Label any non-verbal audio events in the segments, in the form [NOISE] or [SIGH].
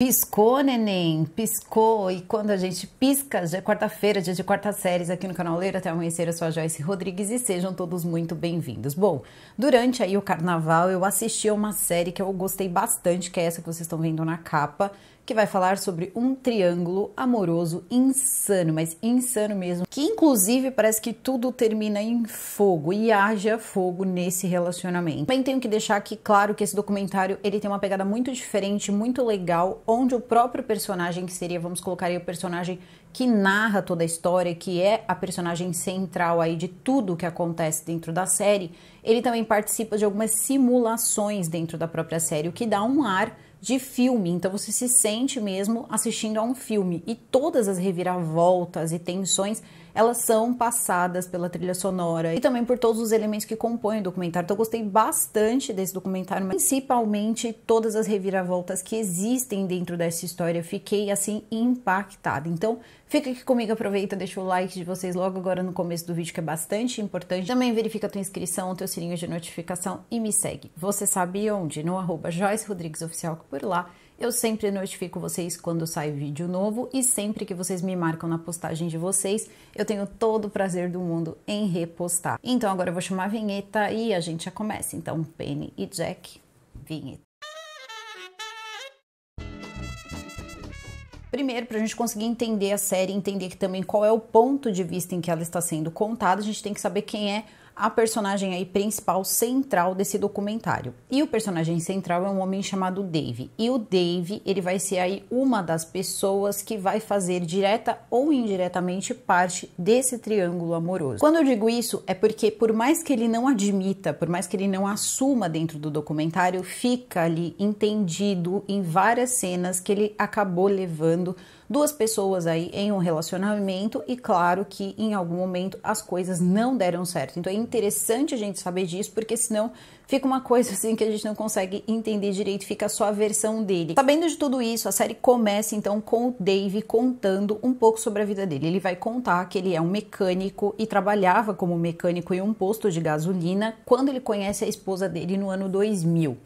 Piscou, neném, piscou. E quando a gente pisca, já é quarta-feira, dia de quarta séries aqui no canal Leira até amanhecer. Eu sou a Joyce Rodrigues e sejam todos muito bem-vindos. Bom, durante aí o carnaval eu assisti a uma série que eu gostei bastante, que é essa que vocês estão vendo na capa, que vai falar sobre um triângulo amoroso insano, mas insano mesmo, que inclusive parece que tudo termina em fogo e haja fogo nesse relacionamento. Também tenho que deixar aqui claro que esse documentário ele tem uma pegada muito diferente, muito legal, onde o próprio personagem que seria, vamos colocar aí o personagem que narra toda a história, que é a personagem central aí de tudo que acontece dentro da série, ele também participa de algumas simulações dentro da própria série, o que dá um ar de filme, então você se sente mesmo assistindo a um filme. E todas as reviravoltas e tensões elas são passadas pela trilha sonora e também por todos os elementos que compõem o documentário. Então eu gostei bastante desse documentário, principalmente todas as reviravoltas que existem dentro dessa história. Fiquei assim impactada. Então Fica aqui comigo, aproveita, deixa o like de vocês logo agora no começo do vídeo, que é bastante importante. Também verifica a tua inscrição, o teu sininho de notificação e me segue. Você sabe onde? No arroba Joyce Rodrigues Oficial, por lá eu sempre notifico vocês quando sai vídeo novo e sempre que vocês me marcam na postagem de vocês, eu tenho todo o prazer do mundo em repostar. Então agora eu vou chamar a vinheta e a gente já começa. Então, Penny e Jack, vinheta. Primeiro, para a gente conseguir entender a série, entender que também qual é o ponto de vista em que ela está sendo contada, a gente tem que saber quem é a personagem aí principal central desse documentário. E o personagem central é um homem chamado Dave. E o Dave, ele vai ser aí uma das pessoas que vai fazer direta ou indiretamente parte desse triângulo amoroso. Quando eu digo isso, é porque por mais que ele não admita, por mais que ele não assuma dentro do documentário, fica ali entendido em várias cenas que ele acabou levando duas pessoas aí em um relacionamento e claro que em algum momento as coisas não deram certo. Então é interessante a gente saber disso, porque senão fica uma coisa assim que a gente não consegue entender direito, fica só a versão dele. Sabendo de tudo isso, a série começa então com o Dave contando um pouco sobre a vida dele. Ele vai contar que ele é um mecânico e trabalhava como mecânico em um posto de gasolina quando ele conhece a esposa dele no ano 2000.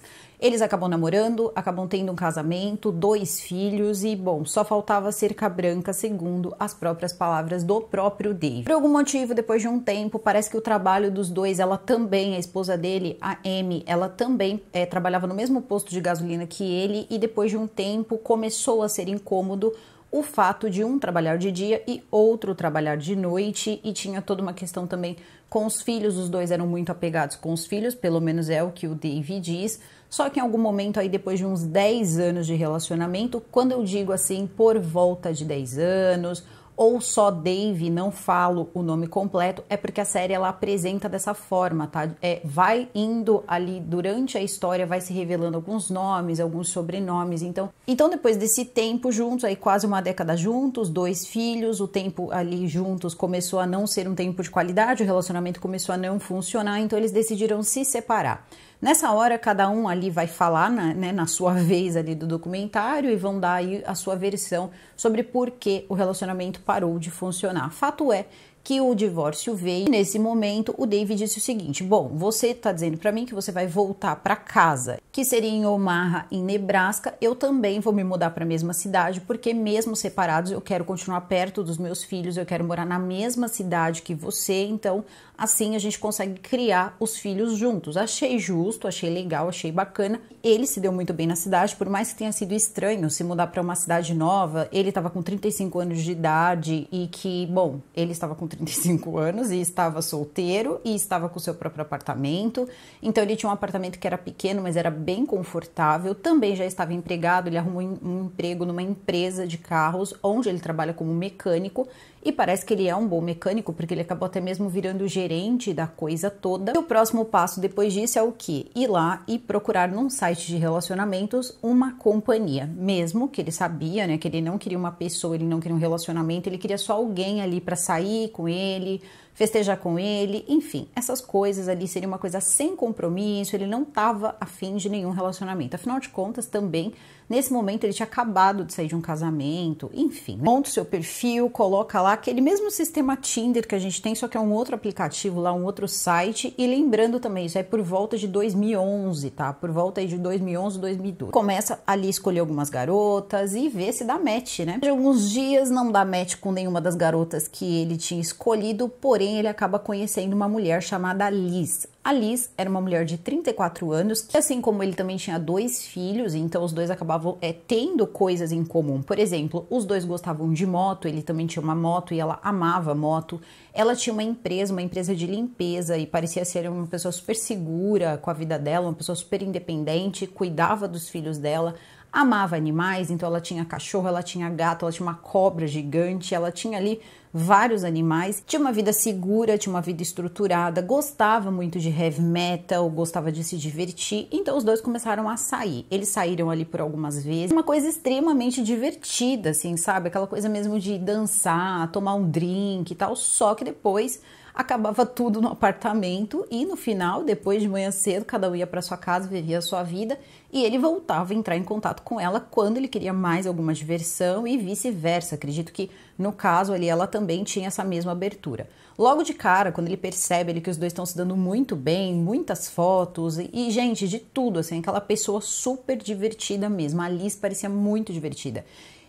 Eles acabam namorando, acabam tendo um casamento, dois filhos e, bom, só faltava cerca branca, segundo as próprias palavras do próprio Dave. Por algum motivo, depois de um tempo, parece que o trabalho dos dois, ela também, a esposa dele, a Amy, ela também é, trabalhava no mesmo posto de gasolina que ele e depois de um tempo começou a ser incômodo o fato de um trabalhar de dia e outro trabalhar de noite, e tinha toda uma questão também com os filhos, os dois eram muito apegados com os filhos, pelo menos é o que o Dave diz. Só que em algum momento aí depois de uns 10 anos de relacionamento, quando eu digo assim, por volta de 10 anos, ou só Dave, não falo o nome completo, é porque a série ela apresenta dessa forma, tá? É, vai indo ali durante a história, vai se revelando alguns nomes, alguns sobrenomes, então. Então depois desse tempo juntos, aí quase uma década juntos, dois filhos, o tempo ali juntos começou a não ser um tempo de qualidade, o relacionamento começou a não funcionar, então eles decidiram se separar. Nessa hora, cada um ali vai falar na, né, na sua [LAUGHS] vez ali do documentário e vão dar aí a sua versão sobre por que o relacionamento parou de funcionar. Fato é que o divórcio veio. E nesse momento, o David disse o seguinte: Bom, você está dizendo para mim que você vai voltar para casa, que seria em Omaha, em Nebraska. Eu também vou me mudar para a mesma cidade, porque mesmo separados, eu quero continuar perto dos meus filhos, eu quero morar na mesma cidade que você. Então, assim a gente consegue criar os filhos juntos. Achei justo, achei legal, achei bacana. Ele se deu muito bem na cidade, por mais que tenha sido estranho se mudar para uma cidade nova. Ele estava com 35 anos de idade e que, bom, ele estava com 35 anos e estava solteiro e estava com seu próprio apartamento. Então ele tinha um apartamento que era pequeno, mas era bem confortável. Também já estava empregado, ele arrumou um emprego numa empresa de carros, onde ele trabalha como mecânico. E parece que ele é um bom mecânico, porque ele acabou até mesmo virando gerente da coisa toda. E o próximo passo depois disso é o que? Ir lá e procurar num site de relacionamentos uma companhia. Mesmo que ele sabia, né, que ele não queria uma pessoa, ele não queria um relacionamento, ele queria só alguém ali para sair, com ele, festejar com ele, enfim, essas coisas ali seria uma coisa sem compromisso, ele não estava afim de nenhum relacionamento. Afinal de contas, também nesse momento ele tinha acabado de sair de um casamento, enfim. Né? Monta o seu perfil, coloca lá aquele mesmo sistema Tinder que a gente tem, só que é um outro aplicativo lá, um outro site. E lembrando também, isso é por volta de 2011, tá? Por volta aí de 2011, 2012. Começa ali a escolher algumas garotas e ver se dá match, né? De alguns dias não dá match com nenhuma das garotas que ele tinha escolhido, porém porém ele acaba conhecendo uma mulher chamada Liz. A Liz era uma mulher de 34 anos, que assim como ele também tinha dois filhos, então os dois acabavam é, tendo coisas em comum. Por exemplo, os dois gostavam de moto, ele também tinha uma moto e ela amava moto. Ela tinha uma empresa, uma empresa de limpeza e parecia ser uma pessoa super segura com a vida dela, uma pessoa super independente, cuidava dos filhos dela amava animais, então ela tinha cachorro, ela tinha gato, ela tinha uma cobra gigante, ela tinha ali vários animais, tinha uma vida segura, tinha uma vida estruturada, gostava muito de heavy metal, gostava de se divertir, então os dois começaram a sair. Eles saíram ali por algumas vezes, uma coisa extremamente divertida, assim, sabe? Aquela coisa mesmo de dançar, tomar um drink e tal, só que depois acabava tudo no apartamento e no final, depois de manhã cedo, cada um ia para sua casa, vivia a sua vida e ele voltava a entrar em contato com ela quando ele queria mais alguma diversão e vice-versa. Acredito que no caso ali ela também tinha essa mesma abertura. Logo de cara, quando ele percebe ali que os dois estão se dando muito bem, muitas fotos e, e, gente, de tudo, assim, aquela pessoa super divertida mesmo. A Alice parecia muito divertida.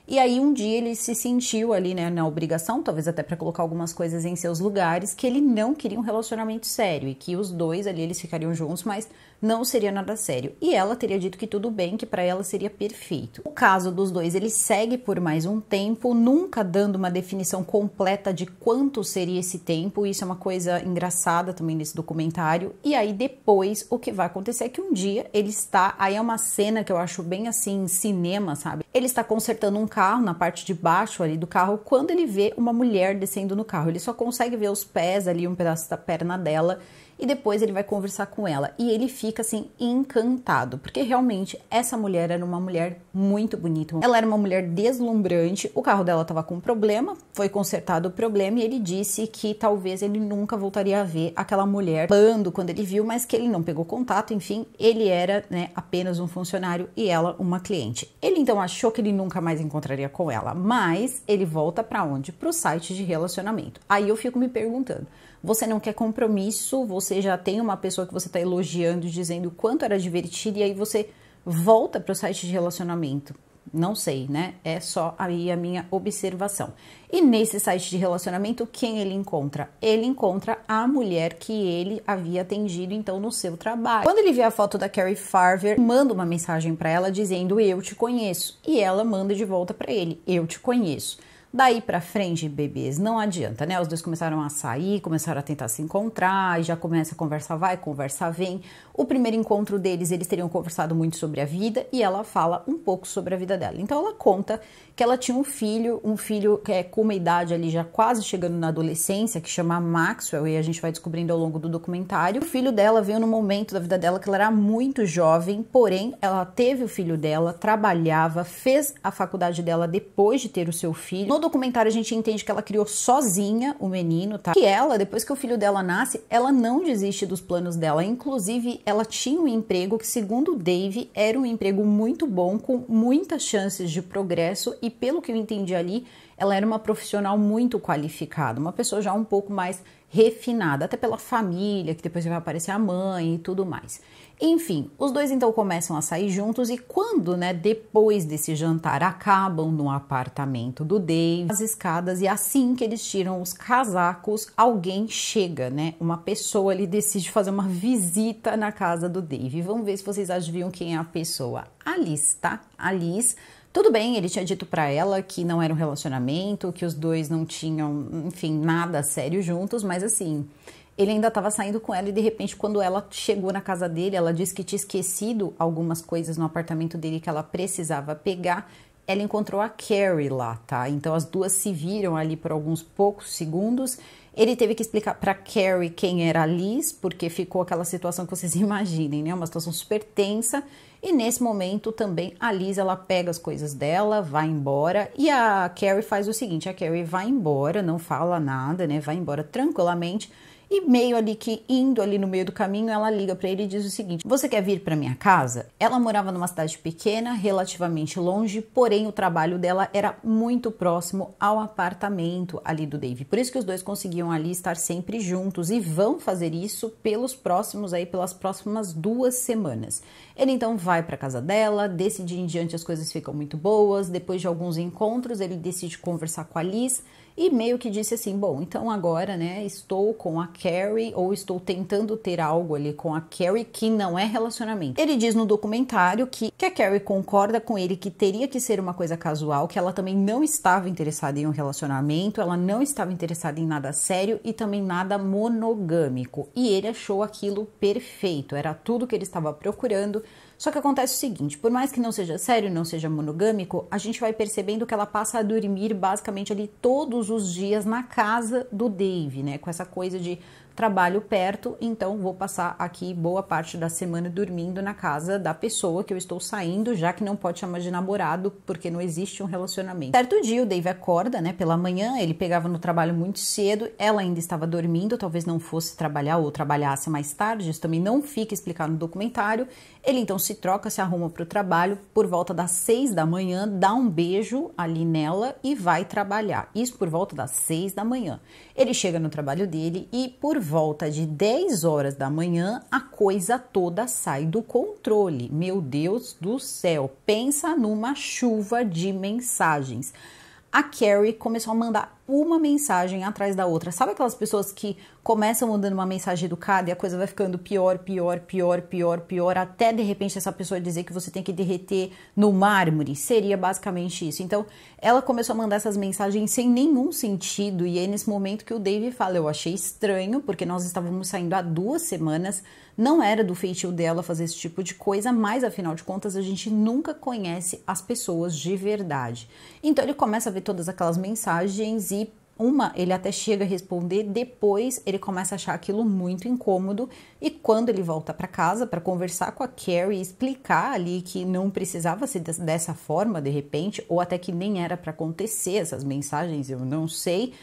E aí um dia ele se sentiu ali, né, na obrigação, talvez até para colocar algumas coisas em seus lugares, que ele não queria um relacionamento sério e que os dois ali eles ficariam juntos, mas não seria nada sério. E ela teria dito que tudo bem, que para ela seria perfeito. O caso dos dois, ele segue por mais um tempo, nunca dando uma definição completa de quanto seria esse tempo. Isso é uma coisa engraçada também nesse documentário. E aí depois o que vai acontecer é que um dia ele está, aí é uma cena que eu acho bem assim cinema, sabe? Ele está consertando um carro na parte de baixo ali do carro quando ele vê uma mulher descendo no carro. Ele só consegue ver os pés ali, um pedaço da perna dela e depois ele vai conversar com ela. E ele fica assim encantado, porque realmente essa mulher era uma mulher muito bonita. Ela era uma mulher deslumbrante. O carro dela estava com problema, foi consertado o problema e ele disse que talvez ele nunca voltaria a ver aquela mulher pando quando ele viu, mas que ele não pegou contato. Enfim, ele era né, apenas um funcionário e ela uma cliente. Ele então achou que ele nunca mais encontraria com ela, mas ele volta para onde? Para o site de relacionamento. Aí eu fico me perguntando você não quer compromisso, você já tem uma pessoa que você está elogiando, dizendo o quanto era divertido, e aí você volta para o site de relacionamento. Não sei, né? É só aí a minha observação. E nesse site de relacionamento, quem ele encontra? Ele encontra a mulher que ele havia atendido então no seu trabalho. Quando ele vê a foto da Carrie Farver, manda uma mensagem para ela dizendo: "Eu te conheço". E ela manda de volta para ele: "Eu te conheço". Daí para frente, bebês, não adianta, né? Os dois começaram a sair, começaram a tentar se encontrar, e já começa a conversa vai, conversa vem. O primeiro encontro deles, eles teriam conversado muito sobre a vida e ela fala um pouco sobre a vida dela. Então ela conta que ela tinha um filho, um filho que é com uma idade ali já quase chegando na adolescência, que chama Maxwell, e a gente vai descobrindo ao longo do documentário. O filho dela veio no momento da vida dela que ela era muito jovem, porém ela teve o filho dela, trabalhava, fez a faculdade dela depois de ter o seu filho. No documentário a gente entende que ela criou sozinha o menino, tá? Que ela, depois que o filho dela nasce, ela não desiste dos planos dela. Inclusive, ela tinha um emprego que, segundo o Dave, era um emprego muito bom, com muitas chances de progresso, e pelo que eu entendi ali, ela era uma profissional muito qualificada, uma pessoa já um pouco mais refinada, até pela família, que depois vai aparecer a mãe e tudo mais. Enfim, os dois então começam a sair juntos e quando, né, depois desse jantar acabam no apartamento do Dave, as escadas e assim que eles tiram os casacos, alguém chega, né? Uma pessoa ali decide fazer uma visita na casa do Dave. Vamos ver se vocês adivinham quem é a pessoa. Alice, tá? Alice tudo bem, ele tinha dito para ela que não era um relacionamento, que os dois não tinham, enfim, nada sério juntos, mas assim, ele ainda estava saindo com ela e de repente, quando ela chegou na casa dele, ela disse que tinha esquecido algumas coisas no apartamento dele que ela precisava pegar. Ela encontrou a Carrie lá, tá? Então as duas se viram ali por alguns poucos segundos. Ele teve que explicar para Carrie quem era a Liz, porque ficou aquela situação que vocês [LAUGHS] imaginem, né? Uma situação super tensa. E nesse momento também a Liz ela pega as coisas dela, vai embora e a Carrie faz o seguinte: a Carrie vai embora, não fala nada, né? Vai embora tranquilamente e meio ali que indo ali no meio do caminho, ela liga para ele e diz o seguinte: "Você quer vir para minha casa?". Ela morava numa cidade pequena, relativamente longe, porém o trabalho dela era muito próximo ao apartamento ali do Dave. Por isso que os dois conseguiam ali estar sempre juntos e vão fazer isso pelos próximos aí pelas próximas duas semanas. Ele então vai para casa dela, desse dia em diante as coisas ficam muito boas. Depois de alguns encontros, ele decide conversar com a Liz e meio que disse assim: bom, então agora, né, estou com a Carrie ou estou tentando ter algo ali com a Carrie que não é relacionamento. Ele diz no documentário que, que a Carrie concorda com ele que teria que ser uma coisa casual, que ela também não estava interessada em um relacionamento, ela não estava interessada em nada sério e também nada monogâmico. E ele achou aquilo perfeito, era tudo que ele estava procurando só que acontece o seguinte: por mais que não seja sério, não seja monogâmico, a gente vai percebendo que ela passa a dormir basicamente ali todos os dias na casa do Dave, né? Com essa coisa de trabalho perto, então vou passar aqui boa parte da semana dormindo na casa da pessoa que eu estou saindo, já que não pode chamar de namorado, porque não existe um relacionamento. Certo dia, o Dave acorda, né, pela manhã, ele pegava no trabalho muito cedo, ela ainda estava dormindo, talvez não fosse trabalhar ou trabalhasse mais tarde, isso também não fica explicado no documentário. Ele então se troca, se arruma para o trabalho, por volta das seis da manhã, dá um beijo ali nela e vai trabalhar. Isso por volta das seis da manhã. Ele chega no trabalho dele e por volta de 10 horas da manhã, a coisa toda sai do controle. Meu Deus do céu, pensa numa chuva de mensagens. A Carrie começou a mandar uma mensagem atrás da outra. Sabe aquelas pessoas que começam mandando uma mensagem educada e a coisa vai ficando pior, pior, pior, pior, pior, até de repente essa pessoa dizer que você tem que derreter no mármore? Seria basicamente isso. Então, ela começou a mandar essas mensagens sem nenhum sentido, e é nesse momento que o Dave fala: Eu achei estranho, porque nós estávamos saindo há duas semanas, não era do feitio dela fazer esse tipo de coisa, mas afinal de contas, a gente nunca conhece as pessoas de verdade. Então, ele começa a ver todas aquelas mensagens uma, ele até chega a responder, depois ele começa a achar aquilo muito incômodo e quando ele volta para casa para conversar com a Carrie, explicar ali que não precisava ser dessa forma de repente, ou até que nem era para acontecer essas mensagens, eu não sei,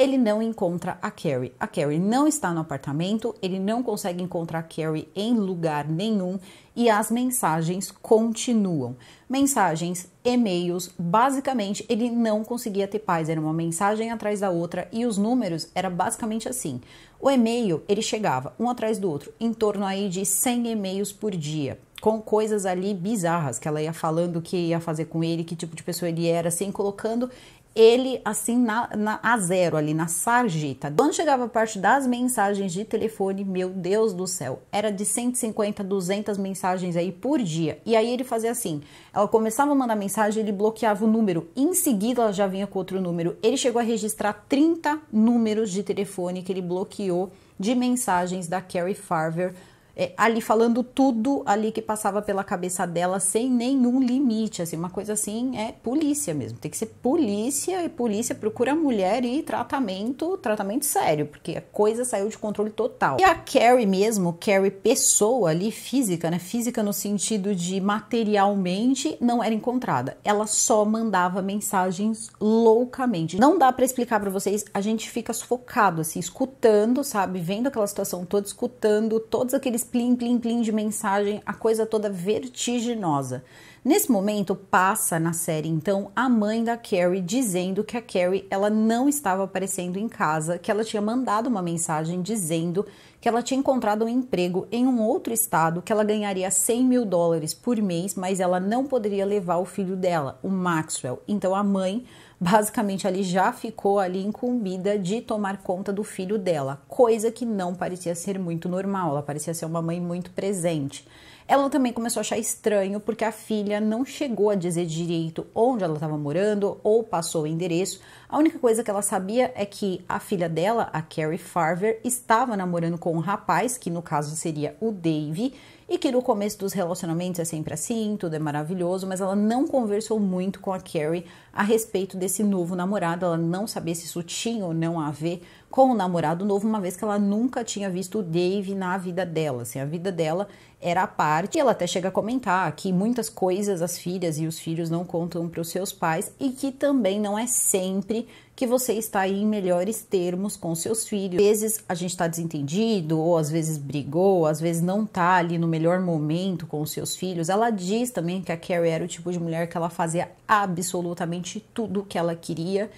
ele não encontra a Carrie. A Carrie não está no apartamento, ele não consegue encontrar a Carrie em lugar nenhum e as mensagens continuam. Mensagens, e-mails, basicamente ele não conseguia ter paz, era uma mensagem atrás da outra e os números era basicamente assim. O e-mail, ele chegava um atrás do outro, em torno aí de 100 e-mails por dia com coisas ali bizarras que ela ia falando que ia fazer com ele, que tipo de pessoa ele era, assim, colocando ele assim na, na, a zero ali na sarjeta. Quando chegava a parte das mensagens de telefone, meu Deus do céu, era de 150, 200 mensagens aí por dia. E aí ele fazia assim, ela começava a mandar mensagem, ele bloqueava o número, em seguida ela já vinha com outro número. Ele chegou a registrar 30 números de telefone que ele bloqueou de mensagens da Carrie Farver é, ali falando tudo ali que passava pela cabeça dela sem nenhum limite, assim, uma coisa assim é polícia mesmo, tem que ser polícia e polícia procura mulher e tratamento, tratamento sério, porque a coisa saiu de controle total. E a Carrie mesmo, Carrie pessoa ali, física, né, física no sentido de materialmente, não era encontrada, ela só mandava mensagens loucamente, não dá para explicar para vocês, a gente fica sufocado, assim, escutando, sabe, vendo aquela situação toda, escutando todos aqueles aqueles plim plim plim de mensagem, a coisa toda vertiginosa. Nesse momento passa na série então a mãe da Carrie dizendo que a Carrie ela não estava aparecendo em casa, que ela tinha mandado uma mensagem dizendo que ela tinha encontrado um emprego em um outro estado, que ela ganharia 100 mil dólares por mês, mas ela não poderia levar o filho dela, o Maxwell. Então a mãe basicamente ali já ficou ali incumbida de tomar conta do filho dela, coisa que não parecia ser muito normal, ela parecia ser uma mãe muito presente. Ela também começou a achar estranho porque a filha não chegou a dizer direito onde ela estava morando ou passou o endereço. A única coisa que ela sabia é que a filha dela, a Carrie Farver, estava namorando com um rapaz, que no caso seria o Dave, e que no começo dos relacionamentos é sempre assim, tudo é maravilhoso, mas ela não conversou muito com a Carrie a respeito desse novo namorado, ela não sabia se isso tinha ou não a ver com o namorado novo, uma vez que ela nunca tinha visto o Dave na vida dela, assim, a vida dela era a parte. E ela até chega a comentar que muitas coisas as filhas e os filhos não contam para os seus pais e que também não é sempre que você está em melhores termos com seus filhos. Às vezes a gente está desentendido, ou às vezes brigou, às vezes não tá ali no melhor momento com os seus filhos. Ela diz também que a Carrie era o tipo de mulher que ela fazia absolutamente tudo o que ela queria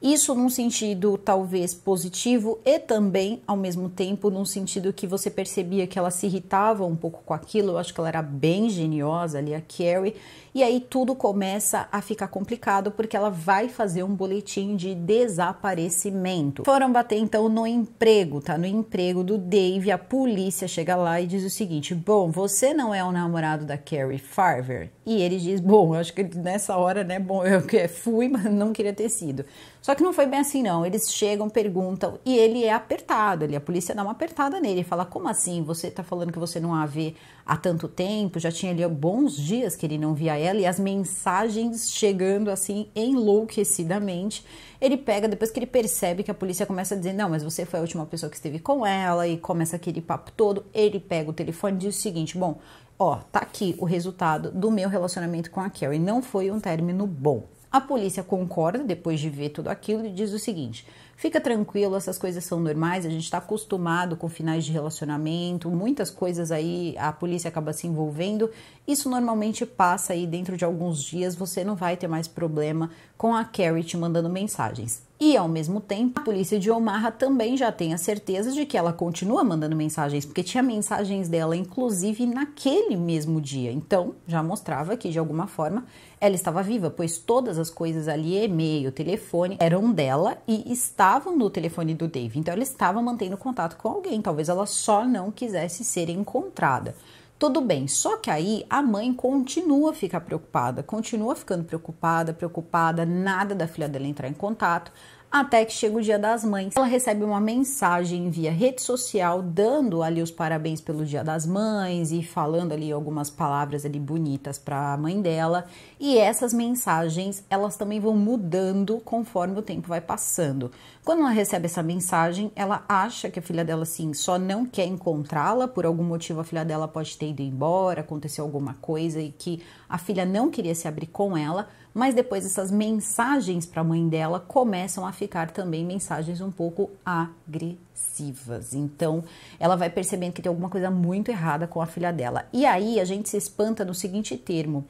isso num sentido talvez positivo e também, ao mesmo tempo, num sentido que você percebia que ela se irritava um pouco com aquilo. Eu acho que ela era bem geniosa ali, a Carrie. E aí tudo começa a ficar complicado porque ela vai fazer um boletim de desaparecimento. Foram bater então no emprego, tá? No emprego do Dave. A polícia chega lá e diz o seguinte: Bom, você não é o namorado da Carrie Farver? E ele diz: Bom, acho que nessa hora, né? Bom, eu fui, mas não queria ter sido. Só que não foi bem assim, não. Eles chegam, perguntam e ele é apertado. Ele, a polícia dá uma apertada nele e fala: Como assim? Você tá falando que você não a vê há tanto tempo? Já tinha ali bons dias que ele não via ela e as mensagens chegando assim enlouquecidamente. Ele pega, depois que ele percebe que a polícia começa a dizer: Não, mas você foi a última pessoa que esteve com ela e começa aquele papo todo. Ele pega o telefone e diz o seguinte: Bom, ó, tá aqui o resultado do meu relacionamento com a Carrie. Não foi um término bom. A polícia concorda depois de ver tudo aquilo e diz o seguinte: fica tranquilo, essas coisas são normais, a gente está acostumado com finais de relacionamento, muitas coisas aí a polícia acaba se envolvendo. Isso normalmente passa aí dentro de alguns dias, você não vai ter mais problema com a Carrie te mandando mensagens. E, ao mesmo tempo, a polícia de Omaha também já tem a certeza de que ela continua mandando mensagens, porque tinha mensagens dela, inclusive, naquele mesmo dia. Então, já mostrava que, de alguma forma, ela estava viva, pois todas as coisas ali, e-mail, telefone, eram dela e estavam no telefone do Dave. Então, ela estava mantendo contato com alguém. Talvez ela só não quisesse ser encontrada. Tudo bem, só que aí a mãe continua a ficar preocupada, continua ficando preocupada, preocupada, nada da filha dela entrar em contato até que chega o Dia das Mães. Ela recebe uma mensagem via rede social dando ali os parabéns pelo Dia das Mães e falando ali algumas palavras ali bonitas para a mãe dela. E essas mensagens, elas também vão mudando conforme o tempo vai passando. Quando ela recebe essa mensagem, ela acha que a filha dela assim só não quer encontrá-la, por algum motivo a filha dela pode ter ido embora, aconteceu alguma coisa e que a filha não queria se abrir com ela mas depois essas mensagens para a mãe dela começam a ficar também mensagens um pouco agressivas. Então, ela vai percebendo que tem alguma coisa muito errada com a filha dela. E aí a gente se espanta no seguinte termo: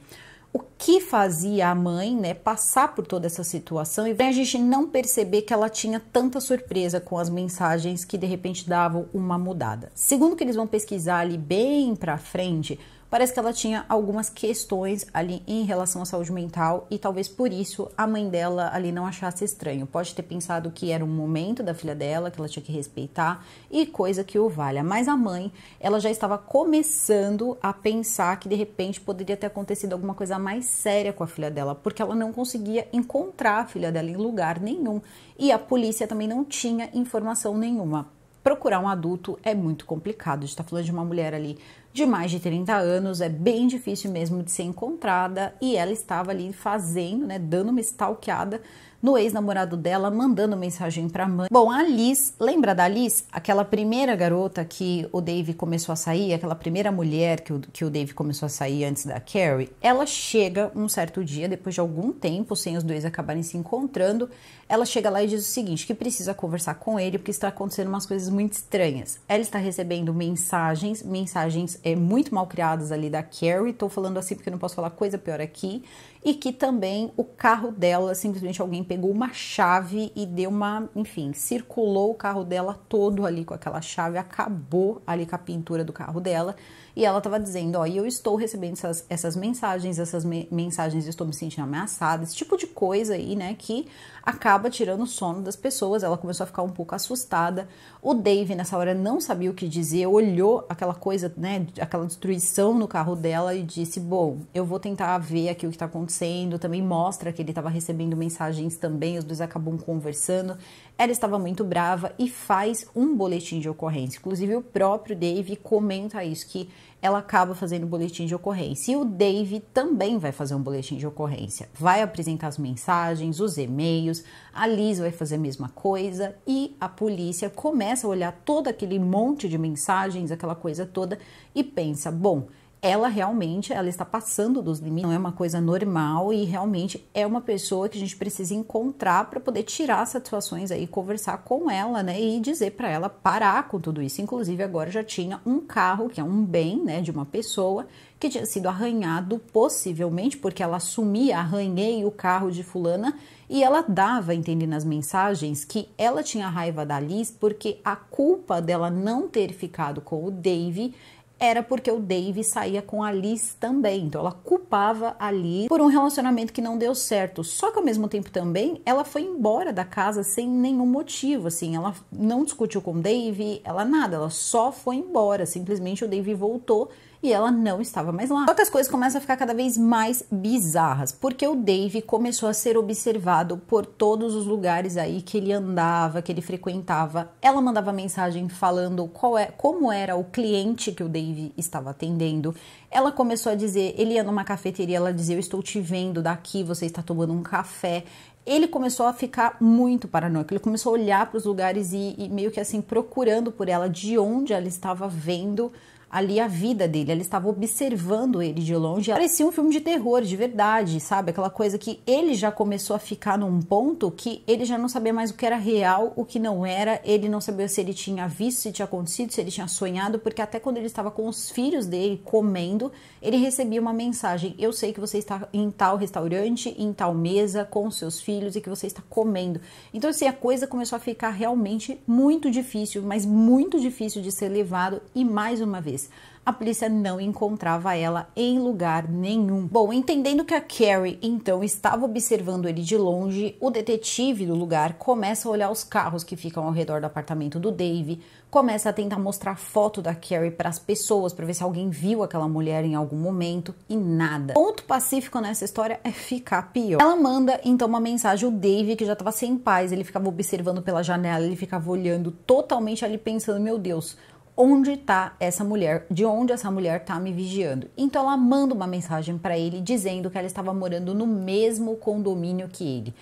o que fazia a mãe, né, passar por toda essa situação e a gente não perceber que ela tinha tanta surpresa com as mensagens que de repente davam uma mudada. Segundo que eles vão pesquisar ali bem para frente, Parece que ela tinha algumas questões ali em relação à saúde mental e talvez por isso a mãe dela ali não achasse estranho. Pode ter pensado que era um momento da filha dela, que ela tinha que respeitar e coisa que o valha. Mas a mãe, ela já estava começando a pensar que de repente poderia ter acontecido alguma coisa mais séria com a filha dela, porque ela não conseguia encontrar a filha dela em lugar nenhum e a polícia também não tinha informação nenhuma procurar um adulto é muito complicado. A gente está falando de uma mulher ali de mais de 30 anos, é bem difícil mesmo de ser encontrada e ela estava ali fazendo, né, dando uma stalkeada no ex-namorado dela mandando mensagem para a mãe. Bom, a Liz, lembra da Liz? Aquela primeira garota que o Dave começou a sair, aquela primeira mulher que o, que o Dave começou a sair antes da Carrie, ela chega um certo dia, depois de algum tempo, sem os dois acabarem se encontrando, ela chega lá e diz o seguinte: que precisa conversar com ele porque está acontecendo umas coisas muito estranhas. Ela está recebendo mensagens, mensagens é, muito mal criadas ali da Carrie, tô falando assim porque eu não posso falar coisa pior aqui e que também o carro dela, simplesmente alguém pegou uma chave e deu uma, enfim, circulou o carro dela todo ali com aquela chave, acabou ali com a pintura do carro dela e ela estava dizendo: ó, e eu estou recebendo essas, essas mensagens, essas me mensagens, estou me sentindo ameaçada, esse tipo de coisa aí, né, que acaba tirando o sono das pessoas. Ela começou a ficar um pouco assustada. O Dave, nessa hora, não sabia o que dizer, olhou aquela coisa, né, aquela destruição no carro dela e disse: bom, eu vou tentar ver aqui o que está acontecendo. Também mostra que ele estava recebendo mensagens também, os dois acabam conversando. Ela estava muito brava e faz um boletim de ocorrência. Inclusive, o próprio Dave comenta isso, que ela acaba fazendo boletim de ocorrência. E o Dave também vai fazer um boletim de ocorrência. Vai apresentar as mensagens, os e-mails, a Liz vai fazer a mesma coisa e a polícia começa a olhar todo aquele monte de mensagens, aquela coisa toda, e pensa: bom ela realmente ela está passando dos limites, não é uma coisa normal e realmente é uma pessoa que a gente precisa encontrar para poder tirar satisfações aí, conversar com ela, né, e dizer para ela parar com tudo isso. Inclusive agora já tinha um carro que é um bem, né, de uma pessoa que tinha sido arranhado possivelmente porque ela assumia arranhei o carro de fulana e ela dava a entender nas mensagens que ela tinha raiva da Liz porque a culpa dela não ter ficado com o Dave era porque o Dave saía com a Liz também. Então ela culpava a Liz por um relacionamento que não deu certo. Só que ao mesmo tempo também ela foi embora da casa sem nenhum motivo, assim, ela não discutiu com o Dave, ela nada, ela só foi embora, simplesmente o Dave voltou e ela não estava mais lá. Outras coisas começam a ficar cada vez mais bizarras, porque o Dave começou a ser observado por todos os lugares aí que ele andava, que ele frequentava. Ela mandava mensagem falando qual é, como era o cliente que o Dave estava atendendo. Ela começou a dizer, ele ia numa cafeteria, ela dizia: "Eu estou te vendo daqui, você está tomando um café" ele começou a ficar muito paranoico. Ele começou a olhar para os lugares e, e, meio que assim procurando por ela, de onde ela estava vendo ali a vida dele, ela estava observando ele de longe. Parecia um filme de terror, de verdade, sabe? Aquela coisa que ele já começou a ficar num ponto que ele já não sabia mais o que era real, o que não era, ele não sabia se ele tinha visto, se tinha acontecido, se ele tinha sonhado, porque até quando ele estava com os filhos dele comendo, ele recebia uma mensagem: Eu sei que você está em tal restaurante, em tal mesa, com seus filhos e que você está comendo. Então, assim, a coisa começou a ficar realmente muito difícil, mas muito difícil de ser levado, e mais uma vez deles. A polícia não encontrava ela em lugar nenhum. Bom, entendendo que a Carrie então estava observando ele de longe, o detetive do lugar começa a olhar os carros que ficam ao redor do apartamento do Dave, começa a tentar mostrar foto da Carrie para as pessoas para ver se alguém viu aquela mulher em algum momento e nada. Ponto pacífico nessa história é ficar pior. Ela manda então uma mensagem ao Dave que já estava sem paz, ele ficava observando pela janela, ele ficava olhando totalmente ali pensando, meu Deus, onde está essa mulher, de onde essa mulher está me vigiando. Então ela manda uma mensagem para ele dizendo que ela estava morando no mesmo condomínio que ele.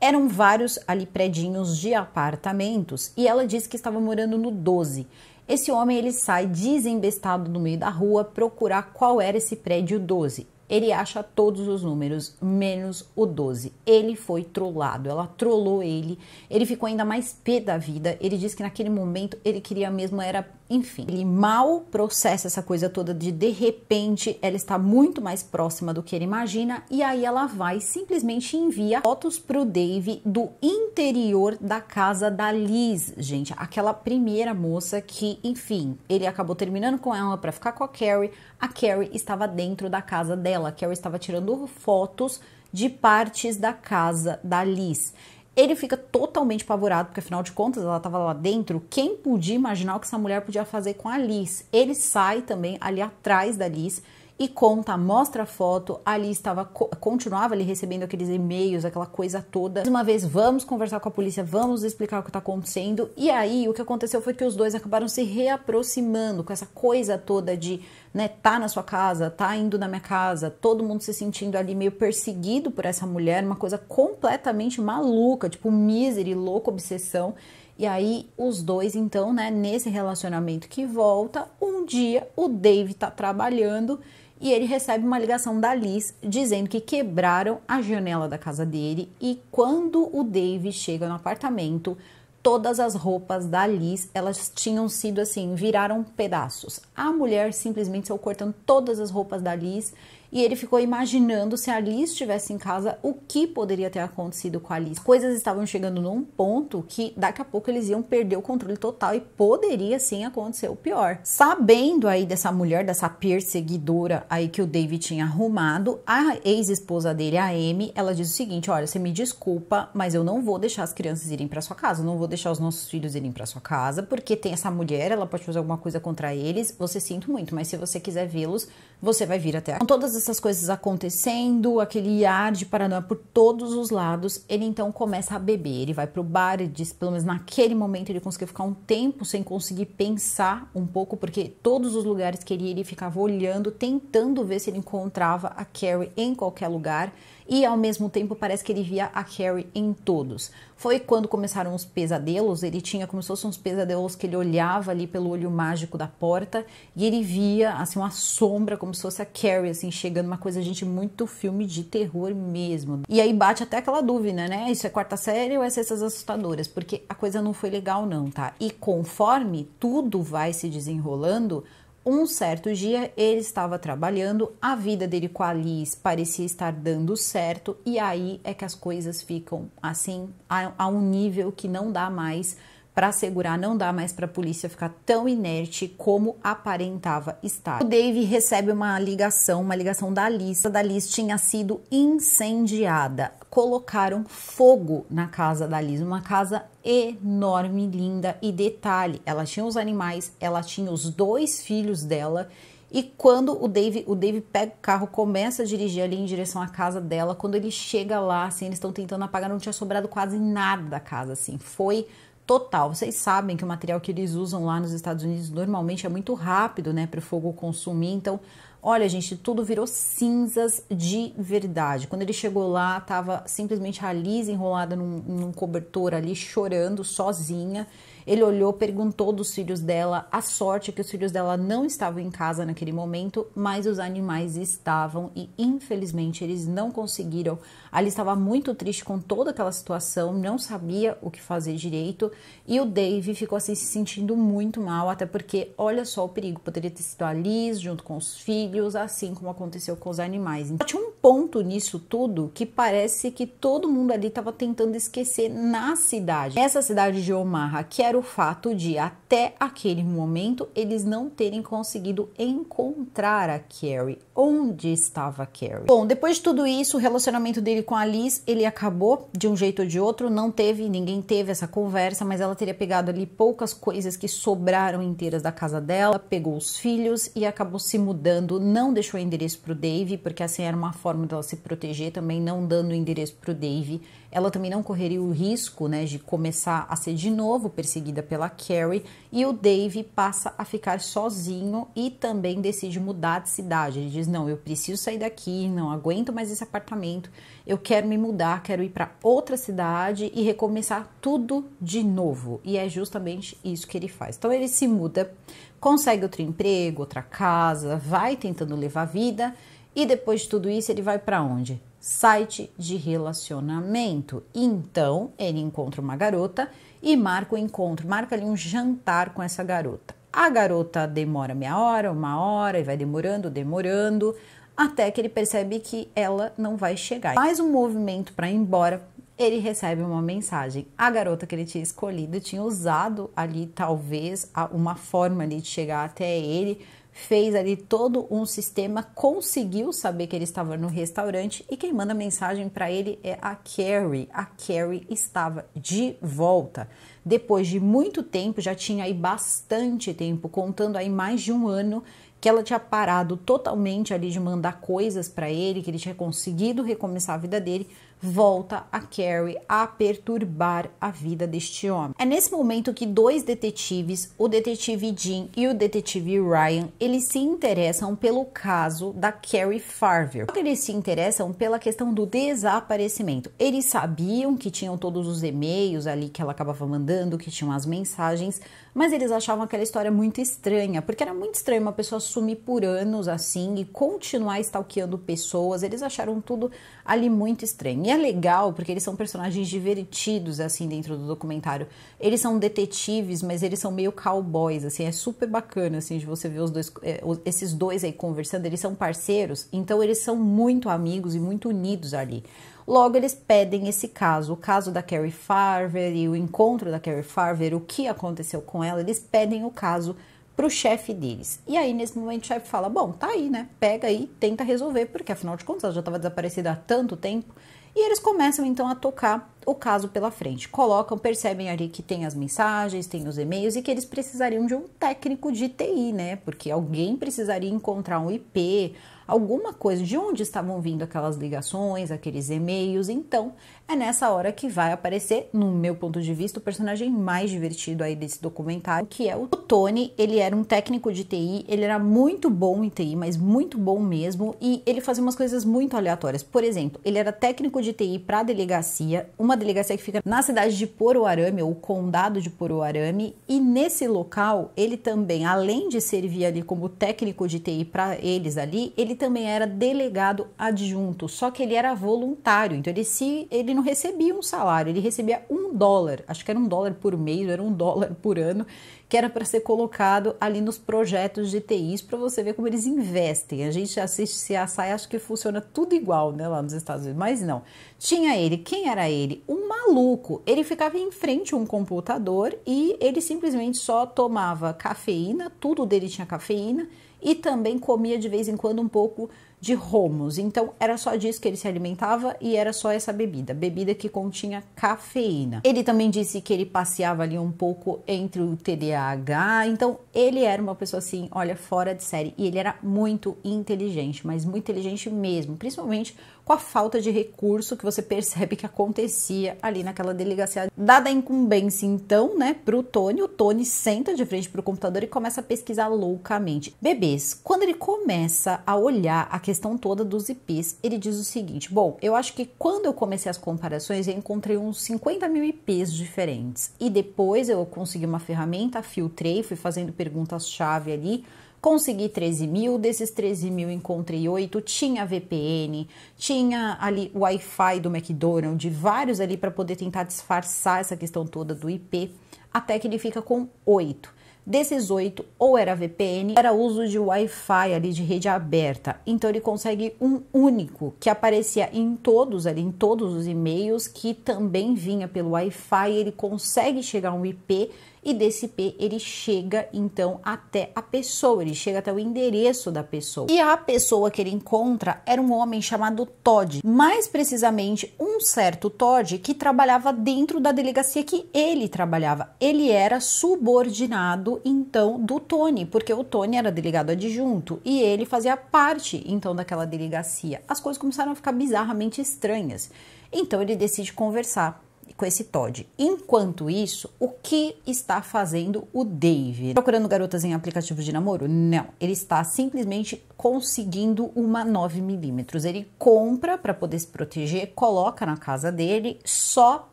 Eram vários ali predinhos de apartamentos e ela disse que estava morando no 12. Esse homem ele sai desembestado no meio da rua procurar qual era esse prédio 12 ele acha todos os números, menos o 12. Ele foi trollado, ela trollou ele, ele ficou ainda mais pé da vida. Ele disse que naquele momento ele queria mesmo, era, enfim. Ele mal processa essa coisa toda de de repente ela está muito mais próxima do que ele imagina, e aí ela vai simplesmente envia fotos pro Dave do interior da casa da Liz, gente, aquela primeira moça que, enfim, ele acabou terminando com ela para ficar com a Carrie a Carrie estava dentro da casa dela. A Carrie estava tirando fotos de partes da casa da Liz. Ele fica totalmente apavorado, porque afinal de contas ela estava lá dentro. Quem podia imaginar o que essa mulher podia fazer com a Liz? Ele sai também ali atrás da Liz e conta, mostra a foto, ali estava, continuava ele recebendo aqueles e-mails, aquela coisa toda. Mais uma vez, vamos conversar com a polícia, vamos explicar o que está acontecendo. E aí, o que aconteceu foi que os dois acabaram se reaproximando com essa coisa toda de, né, tá na sua casa, tá indo na minha casa, todo mundo se sentindo ali meio perseguido por essa mulher, uma coisa completamente maluca, tipo, mísere, louca obsessão. E aí, os dois, então, né, nesse relacionamento que volta, um dia o Dave tá trabalhando e ele recebe uma ligação da Liz dizendo que quebraram a janela da casa dele e quando o Dave chega no apartamento, todas as roupas da Liz, elas tinham sido assim, viraram pedaços. A mulher simplesmente saiu cortando todas as roupas da Liz e ele ficou imaginando se a Alice estivesse em casa, o que poderia ter acontecido com a Alice. Coisas estavam chegando num ponto que daqui a pouco eles iam perder o controle total e poderia sim acontecer o pior. Sabendo aí dessa mulher, dessa perseguidora aí que o David tinha arrumado, a ex-esposa dele, a Amy, ela diz o seguinte: "Olha, você me desculpa, mas eu não vou deixar as crianças irem para sua casa, não vou deixar os nossos filhos irem para sua casa, porque tem essa mulher, ela pode fazer alguma coisa contra eles. Você sinto muito, mas se você quiser vê-los, você vai vir até aqui." todas as essas coisas acontecendo, aquele ar de paranoia por todos os lados, ele então começa a beber, ele vai pro bar e diz, pelo menos naquele momento ele conseguiu ficar um tempo sem conseguir pensar um pouco, porque todos os lugares que ele ia, ele ficava olhando, tentando ver se ele encontrava a Carrie em qualquer lugar e ao mesmo tempo parece que ele via a Carrie em todos. Foi quando começaram os pesadelos, ele tinha como se fossem uns pesadelos que ele olhava ali pelo olho mágico da porta e ele via assim uma sombra como se fosse a Carrie assim chegando, uma coisa gente muito filme de terror mesmo. E aí bate até aquela dúvida, né? Isso é quarta série ou é sextas assustadoras? Porque a coisa não foi legal não, tá? E conforme tudo vai se desenrolando, um certo dia ele estava trabalhando, a vida dele com a Liz parecia estar dando certo, e aí é que as coisas ficam assim, a, a um nível que não dá mais para assegurar, não dá mais para a polícia ficar tão inerte como aparentava estar. O Dave recebe uma ligação, uma ligação da Alice. A da Alice tinha sido incendiada. Colocaram fogo na casa da Alice, uma casa enorme, linda. E detalhe, ela tinha os animais, ela tinha os dois filhos dela e quando o Dave, o Dave pega o carro, começa a dirigir ali em direção à casa dela, quando ele chega lá, assim, eles estão tentando apagar, não tinha sobrado quase nada da casa, assim. Foi total. Vocês sabem que o material que eles usam lá nos Estados Unidos normalmente é muito rápido, né, para o fogo consumir. Então, olha, gente, tudo virou cinzas de verdade. Quando ele chegou lá, tava simplesmente a Liz enrolada num, num cobertor ali, chorando sozinha. Ele olhou, perguntou dos filhos dela. A sorte é que os filhos dela não estavam em casa naquele momento, mas os animais estavam e infelizmente eles não conseguiram. Ali estava muito triste com toda aquela situação, não sabia o que fazer direito e o Dave ficou assim se sentindo muito mal, até porque olha só o perigo, poderia ter sido a Liz junto com os filhos, assim como aconteceu com os animais. Então, tinha um ponto nisso tudo que parece que todo mundo ali estava tentando esquecer na cidade. Essa cidade de Omaha, que era era o fato de, até aquele momento, eles não terem conseguido encontrar a Carrie. Onde estava a Carrie? Bom, depois de tudo isso, o relacionamento dele com a Liz, ele acabou de um jeito ou de outro, não teve, ninguém teve essa conversa, mas ela teria pegado ali poucas coisas que sobraram inteiras da casa dela, pegou os filhos e acabou se mudando, não deixou o endereço pro Dave, porque assim era uma forma dela se proteger também, não dando o endereço pro Dave ela também não correria o risco né, de começar a ser de novo perseguida pela Carrie e o Dave passa a ficar sozinho e também decide mudar de cidade. Ele diz: Não, eu preciso sair daqui, não aguento mais esse apartamento, eu quero me mudar, quero ir para outra cidade e recomeçar tudo de novo. E é justamente isso que ele faz. Então ele se muda, consegue outro emprego, outra casa, vai tentando levar a vida. E depois de tudo isso, ele vai para onde? site de relacionamento. Então, ele encontra uma garota e marca o encontro, marca ali um jantar com essa garota. A garota demora meia hora, uma hora e vai demorando, demorando, até que ele percebe que ela não vai chegar. Faz um movimento para ir embora, ele recebe uma mensagem. A garota que ele tinha escolhido tinha usado ali talvez uma forma ali de chegar até ele fez ali todo um sistema, conseguiu saber que ele estava no restaurante e quem manda mensagem para ele é a Carrie. A Carrie estava de volta. Depois de muito tempo, já tinha aí bastante tempo, contando aí mais de um ano, que ela tinha parado totalmente ali de mandar coisas para ele, que ele tinha conseguido recomeçar a vida dele volta a Carrie a perturbar a vida deste homem. É nesse momento que dois detetives, o detetive Jim e o detetive Ryan, eles se interessam pelo caso da Carrie Farver. Eles se interessam pela questão do desaparecimento. Eles sabiam que tinham todos os e-mails ali que ela acabava mandando, que tinham as mensagens, mas eles achavam aquela história muito estranha, porque era muito estranho uma pessoa sumir por anos assim e continuar stalkeando pessoas. Eles acharam tudo ali muito estranho. E é legal porque eles são personagens divertidos, assim, dentro do documentário. Eles são detetives, mas eles são meio cowboys, assim. É super bacana, assim, de você ver os dois, é, esses dois aí conversando. Eles são parceiros, então eles são muito amigos e muito unidos ali. Logo, eles pedem esse caso, o caso da Carrie Farver e o encontro da Carrie Farver, o que aconteceu com ela, eles pedem o caso para o chefe deles. E aí, nesse momento, o chefe fala: Bom, tá aí, né? Pega aí, tenta resolver, porque afinal de contas ela já estava desaparecida há tanto tempo e eles começam então a tocar o caso pela frente. Colocam, percebem ali que tem as mensagens, tem os e-mails e que eles precisariam de um técnico de TI, né? Porque alguém precisaria encontrar um IP, alguma coisa, de onde estavam vindo aquelas ligações, aqueles e-mails. Então, é nessa hora que vai aparecer, no meu ponto de vista, o personagem mais divertido aí desse documentário, que é o Tony. Ele era um técnico de TI, ele era muito bom em TI, mas muito bom mesmo, e ele fazia umas coisas muito aleatórias. Por exemplo, ele era técnico de TI para delegacia, uma uma delegacia que fica na cidade de Poroarame, ou condado de Poroarame, e nesse local ele também, além de servir ali como técnico de TI para eles ali, ele também era delegado adjunto, só que ele era voluntário, então ele se ele não recebia um salário, ele recebia um dólar, acho que era um dólar por mês, era um dólar por ano, que era para ser colocado ali nos projetos de TIs para você ver como eles investem. A gente assiste CSI, acho que funciona tudo igual, né, lá nos Estados Unidos, mas não. Tinha ele, quem era ele? Um maluco. Ele ficava em frente a um computador e ele simplesmente só tomava cafeína, tudo dele tinha cafeína e também comia de vez em quando um pouco de romos. Então era só disso que ele se alimentava e era só essa bebida, bebida que continha cafeína. Ele também disse que ele passeava ali um pouco entre o TDAH, então ele era uma pessoa assim, olha, fora de série e ele era muito inteligente, mas muito inteligente mesmo, principalmente com a falta de recurso que você percebe que acontecia ali naquela delegacia. Dada a incumbência, então, né, pro Tony, o Tony senta de frente pro computador e começa a pesquisar loucamente. Bebês, quando ele começa a olhar a questão toda dos IPs, ele diz o seguinte: bom, eu acho que quando eu comecei as comparações, eu encontrei uns 50 mil IPs diferentes. E depois eu consegui uma ferramenta, filtrei, fui fazendo perguntas-chave ali Consegui 13 mil, desses 13 mil encontrei 8, tinha VPN, tinha ali o Wi-Fi do McDonald's, vários ali para poder tentar disfarçar essa questão toda do IP, até que ele fica com 8. Desses oito, ou era VPN, era uso de Wi-Fi ali de rede aberta. Então ele consegue um único que aparecia em todos ali, em todos os e-mails, que também vinha pelo Wi-Fi. Ele consegue chegar um IP e desse IP ele chega então até a pessoa, ele chega até o endereço da pessoa. E a pessoa que ele encontra era um homem chamado Todd, mais precisamente um certo Todd que trabalhava dentro da delegacia que ele trabalhava. Ele era subordinado então do Tony, porque o Tony era delegado adjunto e ele fazia parte então daquela delegacia. As coisas começaram a ficar bizarramente estranhas. Então ele decide conversar com esse Todd. Enquanto isso, o que está fazendo o Dave? Procurando garotas em aplicativos de namoro? Não, ele está simplesmente conseguindo uma 9 milímetros. Ele compra para poder se proteger, coloca na casa dele, só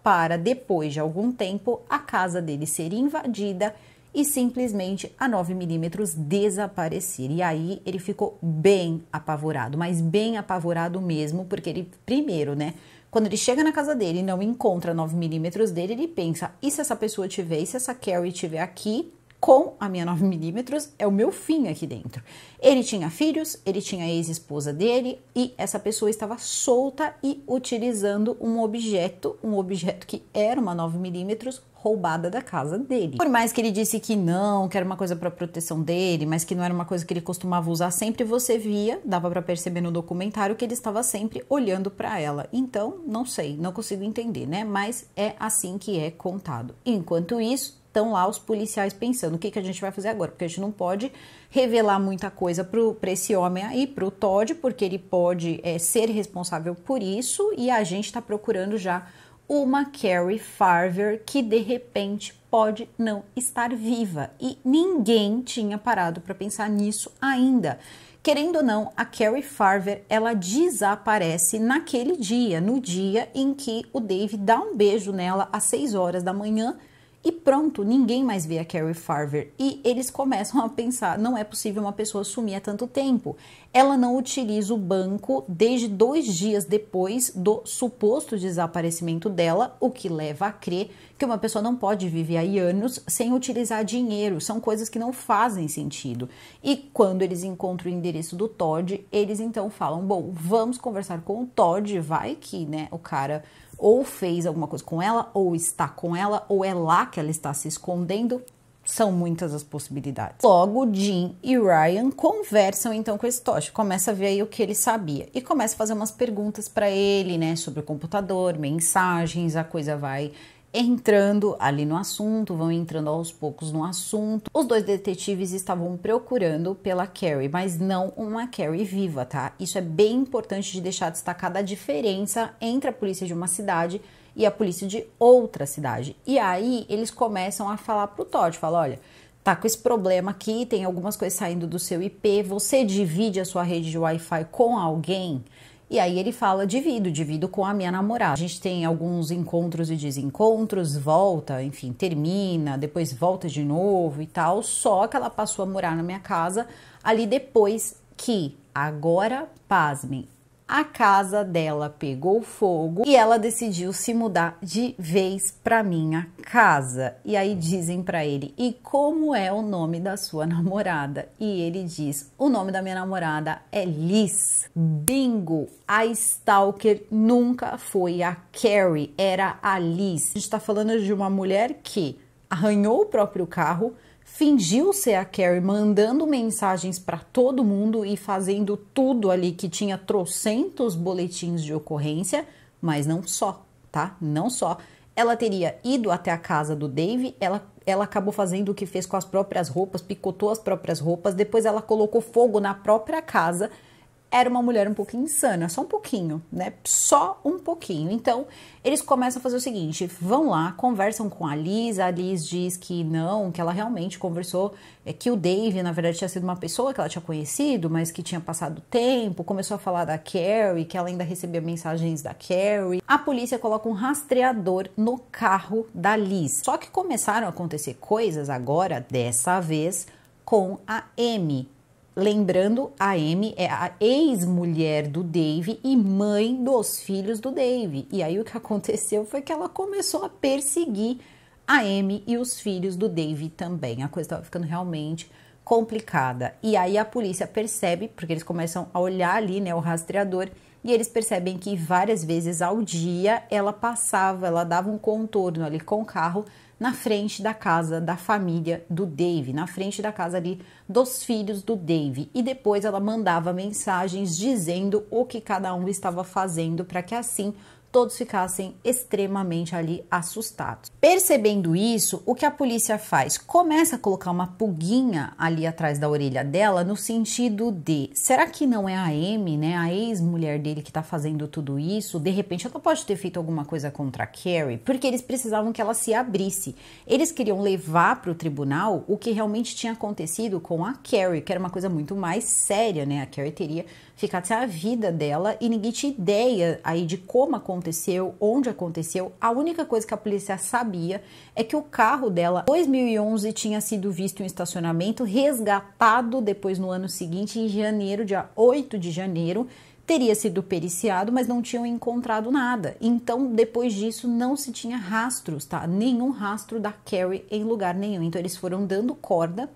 para depois de algum tempo a casa dele ser invadida e simplesmente a 9 milímetros desaparecer. E aí ele ficou bem apavorado, mas bem apavorado mesmo, porque ele primeiro, né, quando ele chega na casa dele e não encontra 9mm dele, ele pensa: e se essa pessoa tiver, e se essa Carrie tiver aqui com a minha 9mm, é o meu fim aqui dentro. Ele tinha filhos, ele tinha a ex-esposa dele e essa pessoa estava solta e utilizando um objeto, um objeto que era uma 9mm roubada da casa dele. Por mais que ele disse que não, que era uma coisa para proteção dele, mas que não era uma coisa que ele costumava usar sempre, você via, dava para perceber no documentário que ele estava sempre olhando para ela. Então, não sei, não consigo entender, né? Mas é assim que é contado. Enquanto isso, estão lá os policiais pensando o que, que a gente vai fazer agora, porque a gente não pode revelar muita coisa coisa para esse homem aí, para o Todd, porque ele pode é, ser responsável por isso, e a gente está procurando já uma Carrie Farver que de repente pode não estar viva e ninguém tinha parado para pensar nisso ainda. Querendo ou não, a Carrie Farver ela desaparece naquele dia, no dia em que o Dave dá um beijo nela às 6 horas da manhã e pronto, ninguém mais vê a Carrie Farver. E eles começam a pensar: não é possível uma pessoa sumir há tanto tempo. Ela não utiliza o banco desde dois dias depois do suposto desaparecimento dela, o que leva a crer que uma pessoa não pode viver aí anos sem utilizar dinheiro. São coisas que não fazem sentido. E quando eles encontram o endereço do Todd, eles então falam: bom, vamos conversar com o Todd, vai que né, o cara ou fez alguma coisa com ela, ou está com ela, ou é lá que ela está se escondendo. São muitas as possibilidades. Logo, Jim e Ryan conversam então com esse Tosh, começa a ver aí o que ele sabia e começa a fazer umas perguntas para ele, né, sobre o computador, mensagens, a coisa vai entrando ali no assunto, vão entrando aos poucos no assunto. Os dois detetives estavam procurando pela Carrie, mas não uma Carrie viva, tá? Isso é bem importante de deixar destacada a diferença entre a polícia de uma cidade e a polícia de outra cidade. E aí eles começam a falar pro Todd, fala, olha, tá com esse problema aqui, tem algumas coisas saindo do seu IP, você divide a sua rede de Wi-Fi com alguém? E aí ele fala: divido, divido com a minha namorada. A gente tem alguns encontros e desencontros, volta, enfim, termina, depois volta de novo e tal. Só que ela passou a morar na minha casa ali depois que, agora, pasmem, a casa dela pegou fogo e ela decidiu se mudar de vez para minha casa. E aí dizem para ele: "E como é o nome da sua [LAUGHS] namorada?" E ele diz: "O nome da minha namorada é Liz." Bingo, a stalker nunca foi a Carrie, era a Liz. A gente tá falando de uma mulher que arranhou o próprio carro, fingiu ser a Carrie, mandando mensagens para todo mundo e fazendo tudo ali que tinha trocentos boletins de ocorrência, mas não só, tá? Não só. Ela teria ido até a casa do Dave, ela, ela acabou fazendo o que fez com as próprias roupas, picotou as próprias roupas, depois ela colocou fogo na própria casa era uma mulher um pouquinho insana, só um pouquinho, né? Só um pouquinho. Então, eles começam a fazer o seguinte: vão lá, conversam com a Liz, a Liz diz que não, que ela realmente conversou, é, que o Dave, na verdade, tinha sido uma pessoa que ela tinha conhecido, mas que tinha passado tempo, começou a falar da Carrie, que ela ainda recebia mensagens da Carrie. A polícia coloca um rastreador no carro da Liz. Só que começaram a acontecer coisas agora, dessa vez, com a Amy Lembrando, a Amy é a ex-mulher do Dave e mãe dos filhos do Dave. E aí o que [LAUGHS] aconteceu foi que ela começou a perseguir a Amy e os filhos do Dave também. A coisa estava ficando realmente complicada. E aí a polícia percebe, porque eles começam a olhar ali, né, o rastreador, e eles percebem que várias vezes ao dia ela passava, ela dava um contorno ali com o carro na frente da casa da família do Dave, na frente da casa ali dos filhos do Dave. E depois ela mandava mensagens dizendo o que cada um estava fazendo para que assim todos ficassem extremamente ali assustados. Percebendo isso, o que a polícia faz? Começa a colocar uma pulguinha ali atrás da orelha dela no sentido de, será que não é a M, né, a ex-mulher dele que tá fazendo tudo isso? De repente ela pode ter feito alguma coisa contra a Carrie, porque eles precisavam que ela se abrisse. Eles queriam levar para o tribunal o que realmente tinha acontecido com a Carrie, que era uma coisa muito mais séria, né? A Carrie teria ficasse a vida dela e ninguém tinha ideia aí de como aconteceu, onde aconteceu. A única coisa que a polícia sabia é que o carro dela, 2011, tinha sido visto em um estacionamento, resgatado depois no ano seguinte, em janeiro, dia 8 de janeiro, teria sido periciado, mas não tinham encontrado nada. Então, depois disso, não se tinha rastros, tá? Nenhum rastro da Carrie em lugar nenhum. Então, eles foram dando corda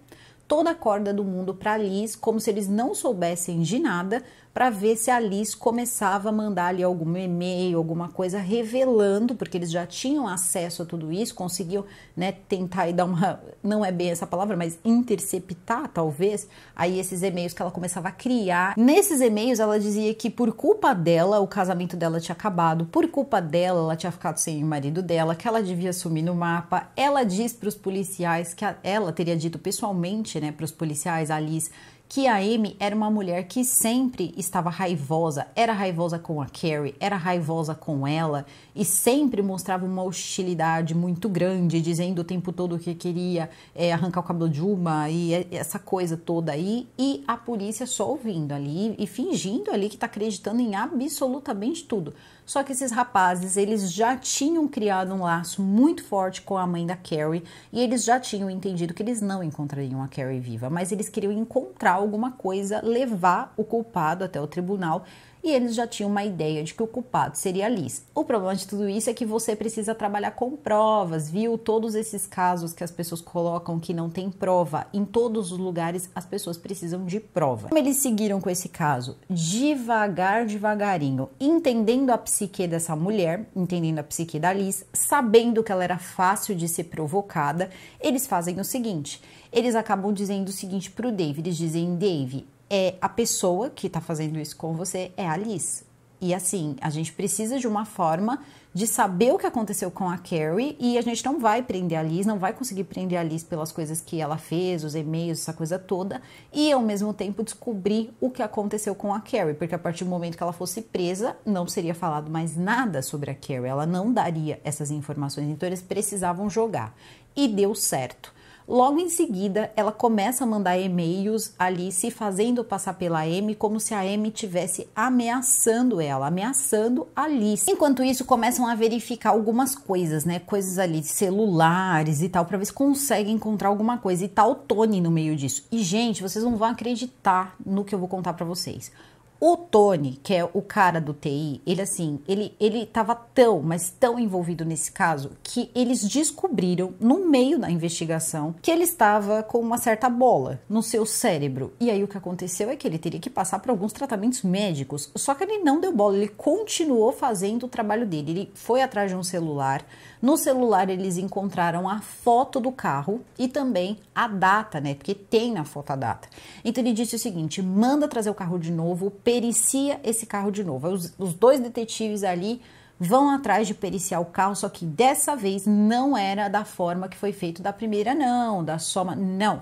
toda a corda do mundo para Liz, como se eles não soubessem de nada, para ver se a Alice começava a mandar ali algum e-mail, alguma coisa revelando, porque eles já tinham acesso a tudo isso, conseguiam, né, tentar e dar uma, não é bem essa palavra, mas interceptar talvez, aí esses e-mails que ela começava a criar. Nesses e-mails ela dizia que por culpa dela o casamento dela tinha acabado, por culpa dela ela tinha ficado sem o marido dela, que ela devia sumir no mapa. Ela diz para os policiais que a, ela teria dito pessoalmente, né, para os policiais, Alice, que a Amy era uma mulher que sempre estava raivosa, era raivosa com a Carrie, era raivosa com ela e sempre mostrava uma hostilidade muito grande, dizendo o tempo todo que queria é, arrancar o cabelo de uma e é, essa coisa toda aí. E a polícia só ouvindo ali e fingindo ali que está acreditando em absolutamente tudo. Só que esses rapazes, eles já tinham criado um laço muito forte com a mãe da Carrie e eles já tinham entendido que eles não encontrariam a Carrie viva, mas eles queriam encontrar alguma coisa, levar o culpado até o tribunal e eles já tinham uma ideia de que o culpado seria a Liz. O problema de tudo isso é que você precisa trabalhar com provas, viu? Todos esses casos que as pessoas colocam que não tem prova, em todos os lugares as pessoas precisam de prova. Como eles seguiram com esse caso? Devagar, devagarinho, entendendo a psique dessa mulher, entendendo a psique da Liz, sabendo que ela era fácil de ser provocada, eles fazem o seguinte: eles acabam dizendo o seguinte para o Dave: eles dizem, Dave, é a pessoa que está fazendo isso com você é a Alice. E assim, a gente precisa de uma forma de saber o que aconteceu com a Carrie e a gente não vai prender a Liz, não vai conseguir prender a Liz pelas coisas que ela fez, os e-mails, essa coisa toda, e ao mesmo tempo descobrir o que aconteceu com a Carrie, porque a partir do momento que ela fosse presa, não seria falado mais nada sobre a Carrie, ela não daria essas informações, então eles precisavam jogar. E deu certo. Logo em seguida, ela começa a mandar e-mails ali se fazendo passar pela M, como se a M tivesse ameaçando ela, ameaçando Alice. Enquanto isso, começam a verificar algumas coisas, né? Coisas ali, celulares e tal, para ver se consegue encontrar alguma coisa. E tal tá o Tony no meio disso. E gente, vocês não vão acreditar no que eu vou contar para vocês. O Tony, que é o cara do TI, ele assim, ele ele estava tão, mas tão envolvido nesse caso que eles descobriram no meio da investigação que ele estava com uma certa bola no seu cérebro. E aí o que aconteceu é que ele teria que passar por alguns tratamentos médicos. Só que ele não deu bola, ele continuou fazendo o trabalho dele. Ele foi atrás de um celular. No celular eles encontraram a foto do carro e também a data, né? Porque tem na foto a data. Então ele disse o seguinte: "Manda trazer o carro de novo pericia esse carro de novo. Os, os dois detetives ali vão atrás de periciar o carro, só que dessa vez não era da forma que foi feito da primeira, não, da soma, não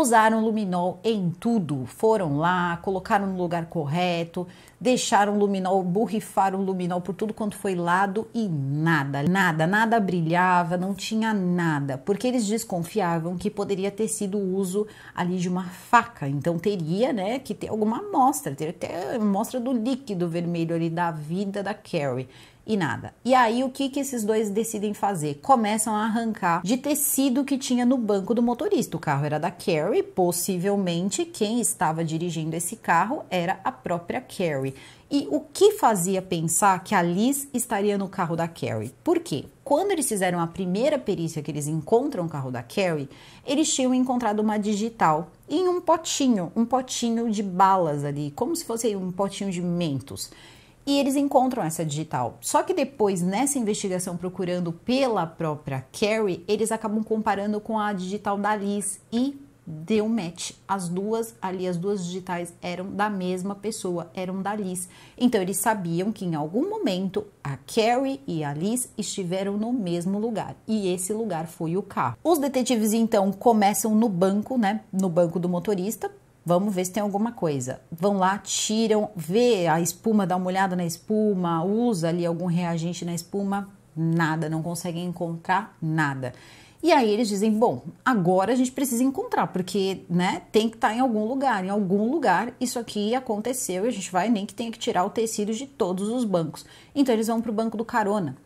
usaram luminol em tudo. Foram lá, colocaram no lugar correto, deixaram luminol, borrifaram luminol por tudo quanto foi lado e nada, nada, nada brilhava, não tinha nada, porque eles desconfiavam que poderia ter sido o uso ali de uma faca. Então teria, né, que ter alguma amostra, ter até amostra do líquido vermelho ali da vida da Carrie e nada. E aí o que que esses dois decidem fazer? Começam a arrancar de tecido que tinha no banco do motorista. O carro era da Carrie, possivelmente quem estava dirigindo esse carro era a própria Carrie. E o que fazia pensar que a Liz estaria no carro da Carrie? Por quê? Quando eles fizeram a primeira perícia que eles encontram o carro da Carrie, eles tinham encontrado uma digital em um potinho, um potinho de balas ali, como se fosse um potinho de mentos e eles encontram essa digital. Só que depois, nessa investigação, procurando pela própria Carrie, eles acabam comparando com a digital da Liz e deu match. As duas ali, as duas digitais eram da mesma pessoa, eram da Liz. Então eles sabiam que em algum momento a Carrie e a Liz estiveram no mesmo lugar e esse lugar foi o carro. Os detetives então começam no banco, né, no banco do motorista, Vamos ver se tem alguma coisa. Vão lá, tiram, vê a espuma, dá uma olhada na espuma, usa ali algum reagente na espuma, nada, não conseguem encontrar nada. E aí eles dizem: bom, agora a gente precisa encontrar, porque né, tem que estar tá em algum lugar. Em algum lugar isso aqui aconteceu e a gente vai nem que tenha que tirar o tecido de todos os bancos. Então eles vão para o banco do carona.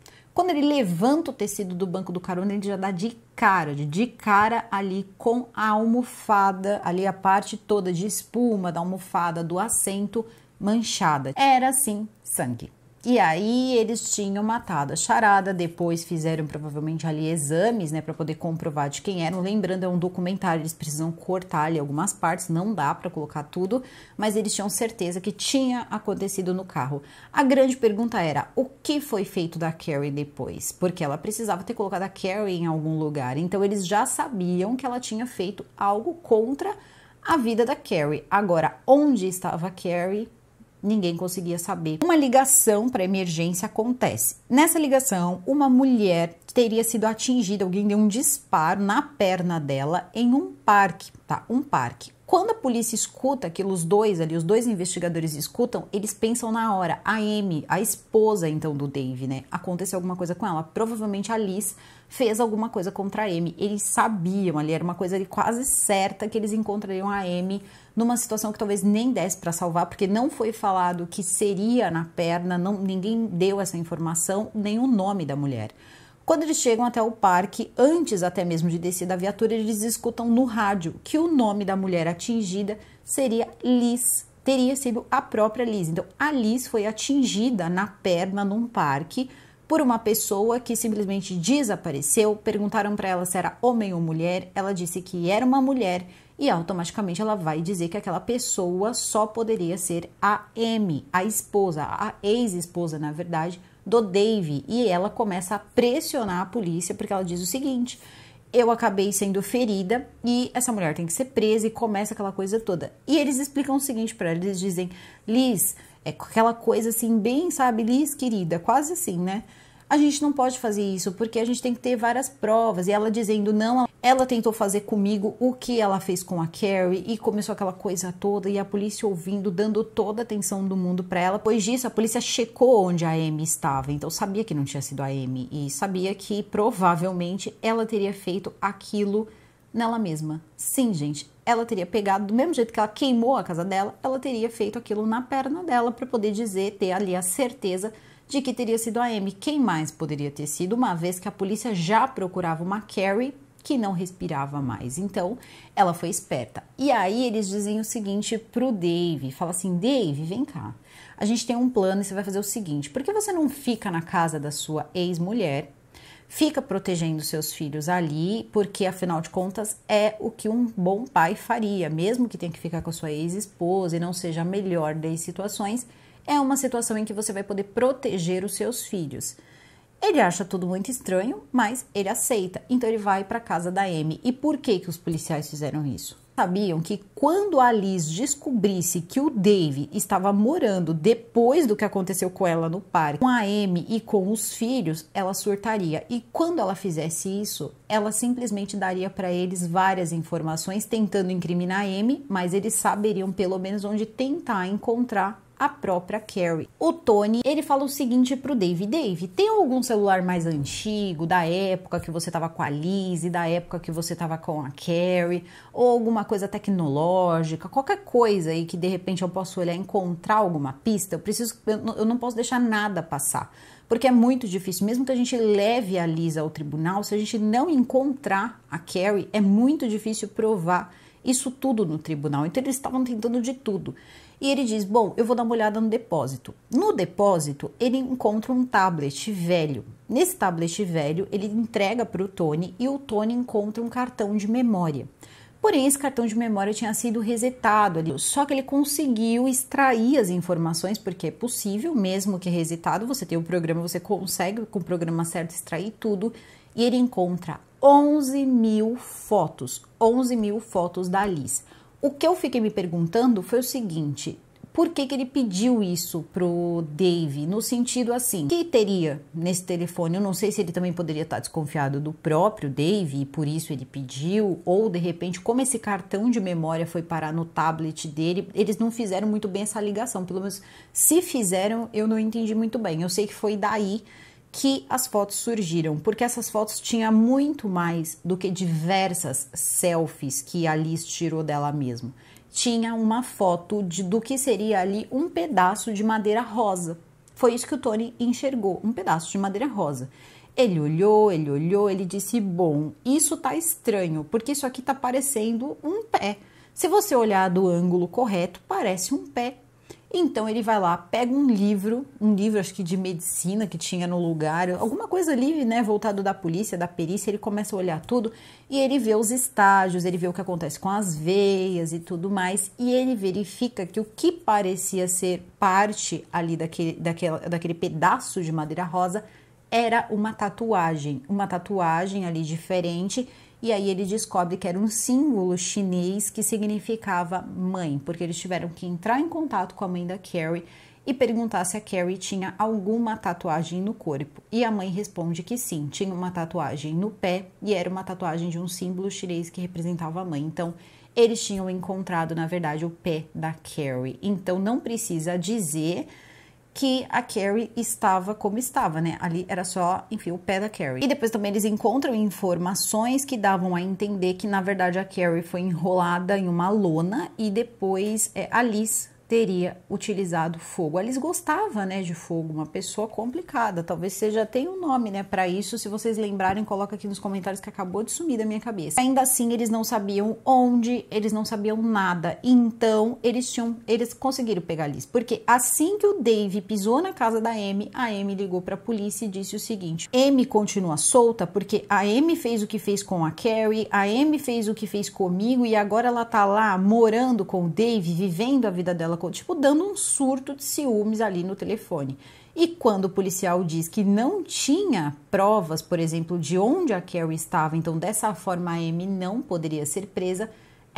Quando ele levanta o tecido do banco do carona, ele já dá de cara, de cara ali com a almofada, ali a parte toda de espuma da almofada do assento manchada. Era sim sangue. E aí eles tinham matado a charada, depois fizeram provavelmente ali exames, né, para poder comprovar de quem eram. Lembrando, é um documentário, eles precisam cortar ali algumas partes, não dá para colocar tudo, mas eles tinham certeza que tinha acontecido no carro. A grande pergunta era: o que foi feito da Carrie depois? Porque ela precisava ter colocado a Carrie em algum lugar. Então eles já sabiam que ela tinha feito algo contra a vida da Carrie. Agora, onde estava a Carrie? ninguém conseguia saber. Uma ligação para emergência acontece. Nessa ligação, uma mulher teria sido atingida, alguém deu um disparo na perna dela em um parque, tá? Um parque. Quando a polícia escuta aquilo, os dois ali, os dois investigadores escutam, eles pensam na hora, a Amy, a esposa então do Dave, né? Aconteceu alguma coisa com ela. Provavelmente a Liz fez alguma coisa contra a Amy. Eles sabiam ali, era uma coisa quase certa que eles encontrariam a Amy numa situação que talvez nem desse para salvar, porque não foi falado que seria na perna, não, ninguém deu essa informação, nem o nome da mulher. Quando eles chegam até o parque, antes até mesmo de descer da viatura, eles escutam no rádio que o nome da mulher atingida seria Liz. Teria sido a própria Liz. Então, a Liz foi atingida na perna num parque por uma pessoa que simplesmente desapareceu. Perguntaram para ela se era homem ou mulher. Ela disse que era uma mulher e automaticamente ela vai dizer que aquela pessoa só poderia ser a M, a esposa, a ex-esposa, na verdade, do Dave. E ela começa a pressionar a polícia porque ela diz o seguinte: eu acabei sendo ferida e essa mulher tem que ser presa e começa aquela coisa toda. E eles explicam o seguinte para ela, eles dizem: "Liz, é aquela coisa assim, bem, sabe, Liz, querida, quase assim, né? A gente não pode fazer isso porque a gente tem que ter várias provas. E ela dizendo não, ela tentou fazer comigo o que ela fez com a Carrie e começou aquela coisa toda. E a polícia ouvindo, dando toda a atenção do mundo para ela. Depois disso, a polícia checou onde a Amy estava, então sabia que não tinha sido a Amy e sabia que provavelmente ela teria feito aquilo nela mesma. Sim, gente, ela teria pegado, do mesmo jeito que ela queimou a casa dela, ela teria feito aquilo na perna dela para poder dizer, ter ali a certeza de que teria sido a Amy. Quem mais poderia ter sido, uma vez que a polícia já procurava uma Carrie que não respirava mais. Então, ela foi esperta. E aí eles dizem o seguinte pro Dave, fala assim: "Dave, vem cá. A gente tem um plano e você vai fazer o seguinte: por que você não fica na casa da sua ex-mulher fica protegendo seus filhos ali, porque afinal de contas é o que um bom pai faria, mesmo que tenha que ficar com a sua ex-esposa e não seja a melhor das situações, é uma situação em que você vai poder proteger os seus filhos. Ele acha tudo muito estranho, mas ele aceita, então ele vai para casa da Amy. E por que que os policiais fizeram isso? sabiam que quando a Liz descobrisse que o Dave estava morando depois do que aconteceu com ela no parque, com a Amy e com os filhos, ela surtaria. E quando ela fizesse isso, ela simplesmente daria para eles várias informações tentando incriminar a Amy, mas eles saberiam pelo menos onde tentar encontrar a própria Carrie. O Tony, ele fala o seguinte pro Dave: Dave, tem algum celular mais antigo, da época que você tava com a Liz, e da época que você tava com a Carrie, ou alguma coisa tecnológica, qualquer coisa aí que de repente eu posso olhar e encontrar alguma pista? Eu preciso, eu não posso deixar nada passar porque é muito difícil. Mesmo que a gente leve a Liz ao tribunal, se a gente não encontrar a Carrie, é muito difícil provar isso tudo no tribunal. Então eles estavam tentando de tudo. E ele diz: Bom, eu vou dar uma olhada no depósito. No depósito, ele encontra um tablet velho. Nesse tablet velho, ele entrega para o Tony e o Tony encontra um cartão de memória. Porém, esse cartão de memória tinha sido resetado ali, só que ele conseguiu extrair as informações, porque é possível, mesmo que resetado, você tem o um programa, você consegue com o programa certo extrair tudo, e ele encontra 11 mil fotos, 11 mil fotos da Alice. O que eu fiquei me perguntando foi o seguinte: por que, que ele pediu isso pro Dave? No sentido assim, que teria nesse telefone? Eu não sei se ele também poderia estar desconfiado do próprio Dave e por isso ele pediu, ou de repente, como esse cartão de memória foi parar no tablet dele, eles não fizeram muito bem essa ligação. Pelo menos se fizeram, eu não entendi muito bem. Eu sei que foi daí que as fotos surgiram, porque essas fotos tinha muito mais do que diversas selfies que a Liz tirou dela mesma. Tinha uma foto de, do que seria ali um pedaço de madeira rosa. Foi isso que o Tony enxergou, um pedaço de madeira rosa. Ele olhou, ele olhou, ele disse: "Bom, isso tá estranho, porque isso aqui tá parecendo um pé. Se você olhar do ângulo correto, parece um pé então ele vai lá, pega um livro, um livro acho que de medicina que tinha no lugar, alguma coisa ali, né, voltado da polícia, da perícia, ele começa a olhar tudo e ele vê os estágios, ele vê o que acontece com as veias e tudo mais, e ele verifica que o que parecia ser parte ali daquele, daquela, daquele pedaço de madeira rosa era uma tatuagem, uma tatuagem ali diferente e aí ele descobre que era um símbolo chinês que significava mãe, porque eles tiveram que entrar em contato com a mãe da Carrie e perguntar se a Carrie tinha alguma tatuagem no corpo. E a mãe responde que sim, tinha uma tatuagem no pé e era uma tatuagem de um símbolo chinês que representava a mãe. Então, eles tinham encontrado, na verdade, o pé da Carrie. Então, não precisa dizer que a Carrie estava como estava, né? Ali era só, enfim, o pé da Carrie. E depois também eles encontram informações que davam a entender que, na verdade, a Carrie foi enrolada em uma lona e depois é, a Liz teria utilizado fogo. Eles gostava, né, de fogo, uma pessoa complicada. Talvez seja tem um nome, né, para isso. Se vocês lembrarem, coloca aqui nos comentários que acabou de sumir da minha cabeça. Ainda assim, eles não sabiam onde, eles não sabiam nada. Então, eles tinham, eles conseguiram pegar Liz, porque assim que o Dave pisou na casa da Amy, a Amy ligou para a polícia e disse o seguinte: "Amy continua solta porque a Amy fez o que fez com a Carrie, a Amy fez o que fez comigo e agora ela tá lá morando com o Dave, vivendo a vida dela tipo dando um surto de ciúmes ali no telefone. E quando o policial diz que não tinha provas, por exemplo, de onde a Carrie estava, então dessa forma a Amy não poderia ser presa,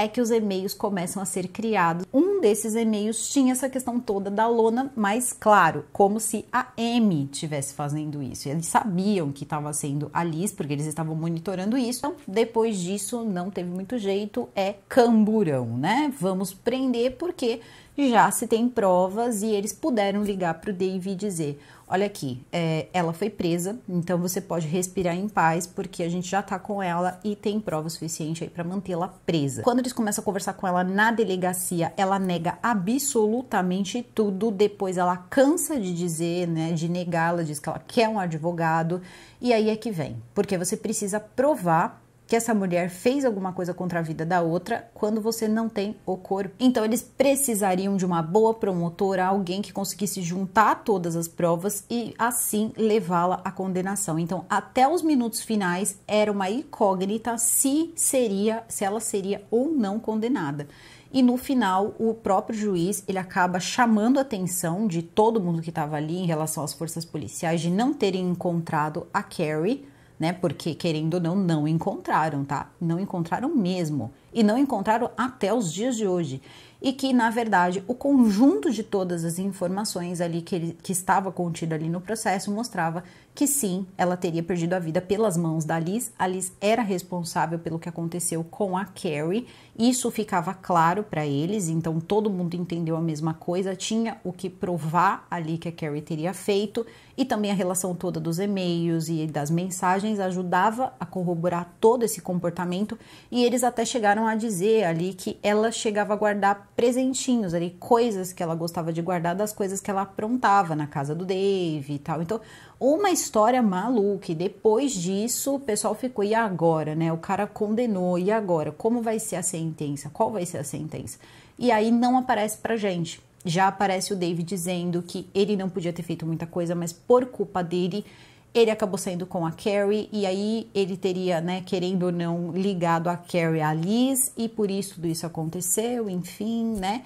é que os e-mails começam a ser criados. Um desses e-mails tinha essa questão toda da lona, mas claro, como se a M tivesse fazendo isso. Eles sabiam que estava sendo a Liz, porque eles estavam monitorando isso. Então, depois disso, não teve muito jeito, é camburão, né? Vamos prender porque já se tem provas e eles puderam ligar para o Dave e dizer: olha aqui, é, ela foi presa, então você pode respirar em paz, porque a gente já tá com ela e tem prova suficiente aí para mantê-la presa. Quando eles começam a conversar com ela na delegacia, ela nega absolutamente tudo, depois ela cansa de dizer, né, de negar, ela diz que ela quer um advogado, e aí é que vem, porque você precisa provar que essa mulher fez alguma coisa contra a vida da outra quando você não tem o corpo. Então eles precisariam de uma boa promotora, alguém que conseguisse juntar todas as provas e assim levá-la à condenação. Então até os minutos finais era uma incógnita se seria, se ela seria ou não condenada e no final o próprio juiz ele acaba chamando a atenção de todo mundo que estava ali em relação às forças policiais de não terem encontrado a Carrie né? Porque querendo ou não, não encontraram, tá? Não encontraram mesmo e não encontraram até os dias de hoje. E que, na verdade, o conjunto de todas as informações ali que, ele, que estava contido ali no processo mostrava que sim, ela teria perdido a vida pelas mãos da Liz. A Liz era responsável pelo que aconteceu com a Carrie. Isso ficava claro para eles, então todo mundo entendeu a mesma coisa, tinha o que provar ali que a Carrie teria feito, e também a relação toda dos e-mails e das mensagens ajudava a corroborar todo esse comportamento, e eles até chegaram a dizer ali que ela chegava a guardar presentinhos ali, coisas que ela gostava de guardar das coisas que ela aprontava na casa do Dave e tal. Então, uma história maluca. E depois disso, o pessoal ficou, e agora, né? O cara condenou, e agora? Como vai ser a sentença? Qual vai ser a sentença? E aí não aparece pra gente. Já aparece o David dizendo que ele não podia ter feito muita coisa, mas por culpa dele, ele acabou saindo com a Carrie e aí ele teria, né, querendo ou não, ligado a Carrie à Liz e por isso tudo isso aconteceu, enfim, né?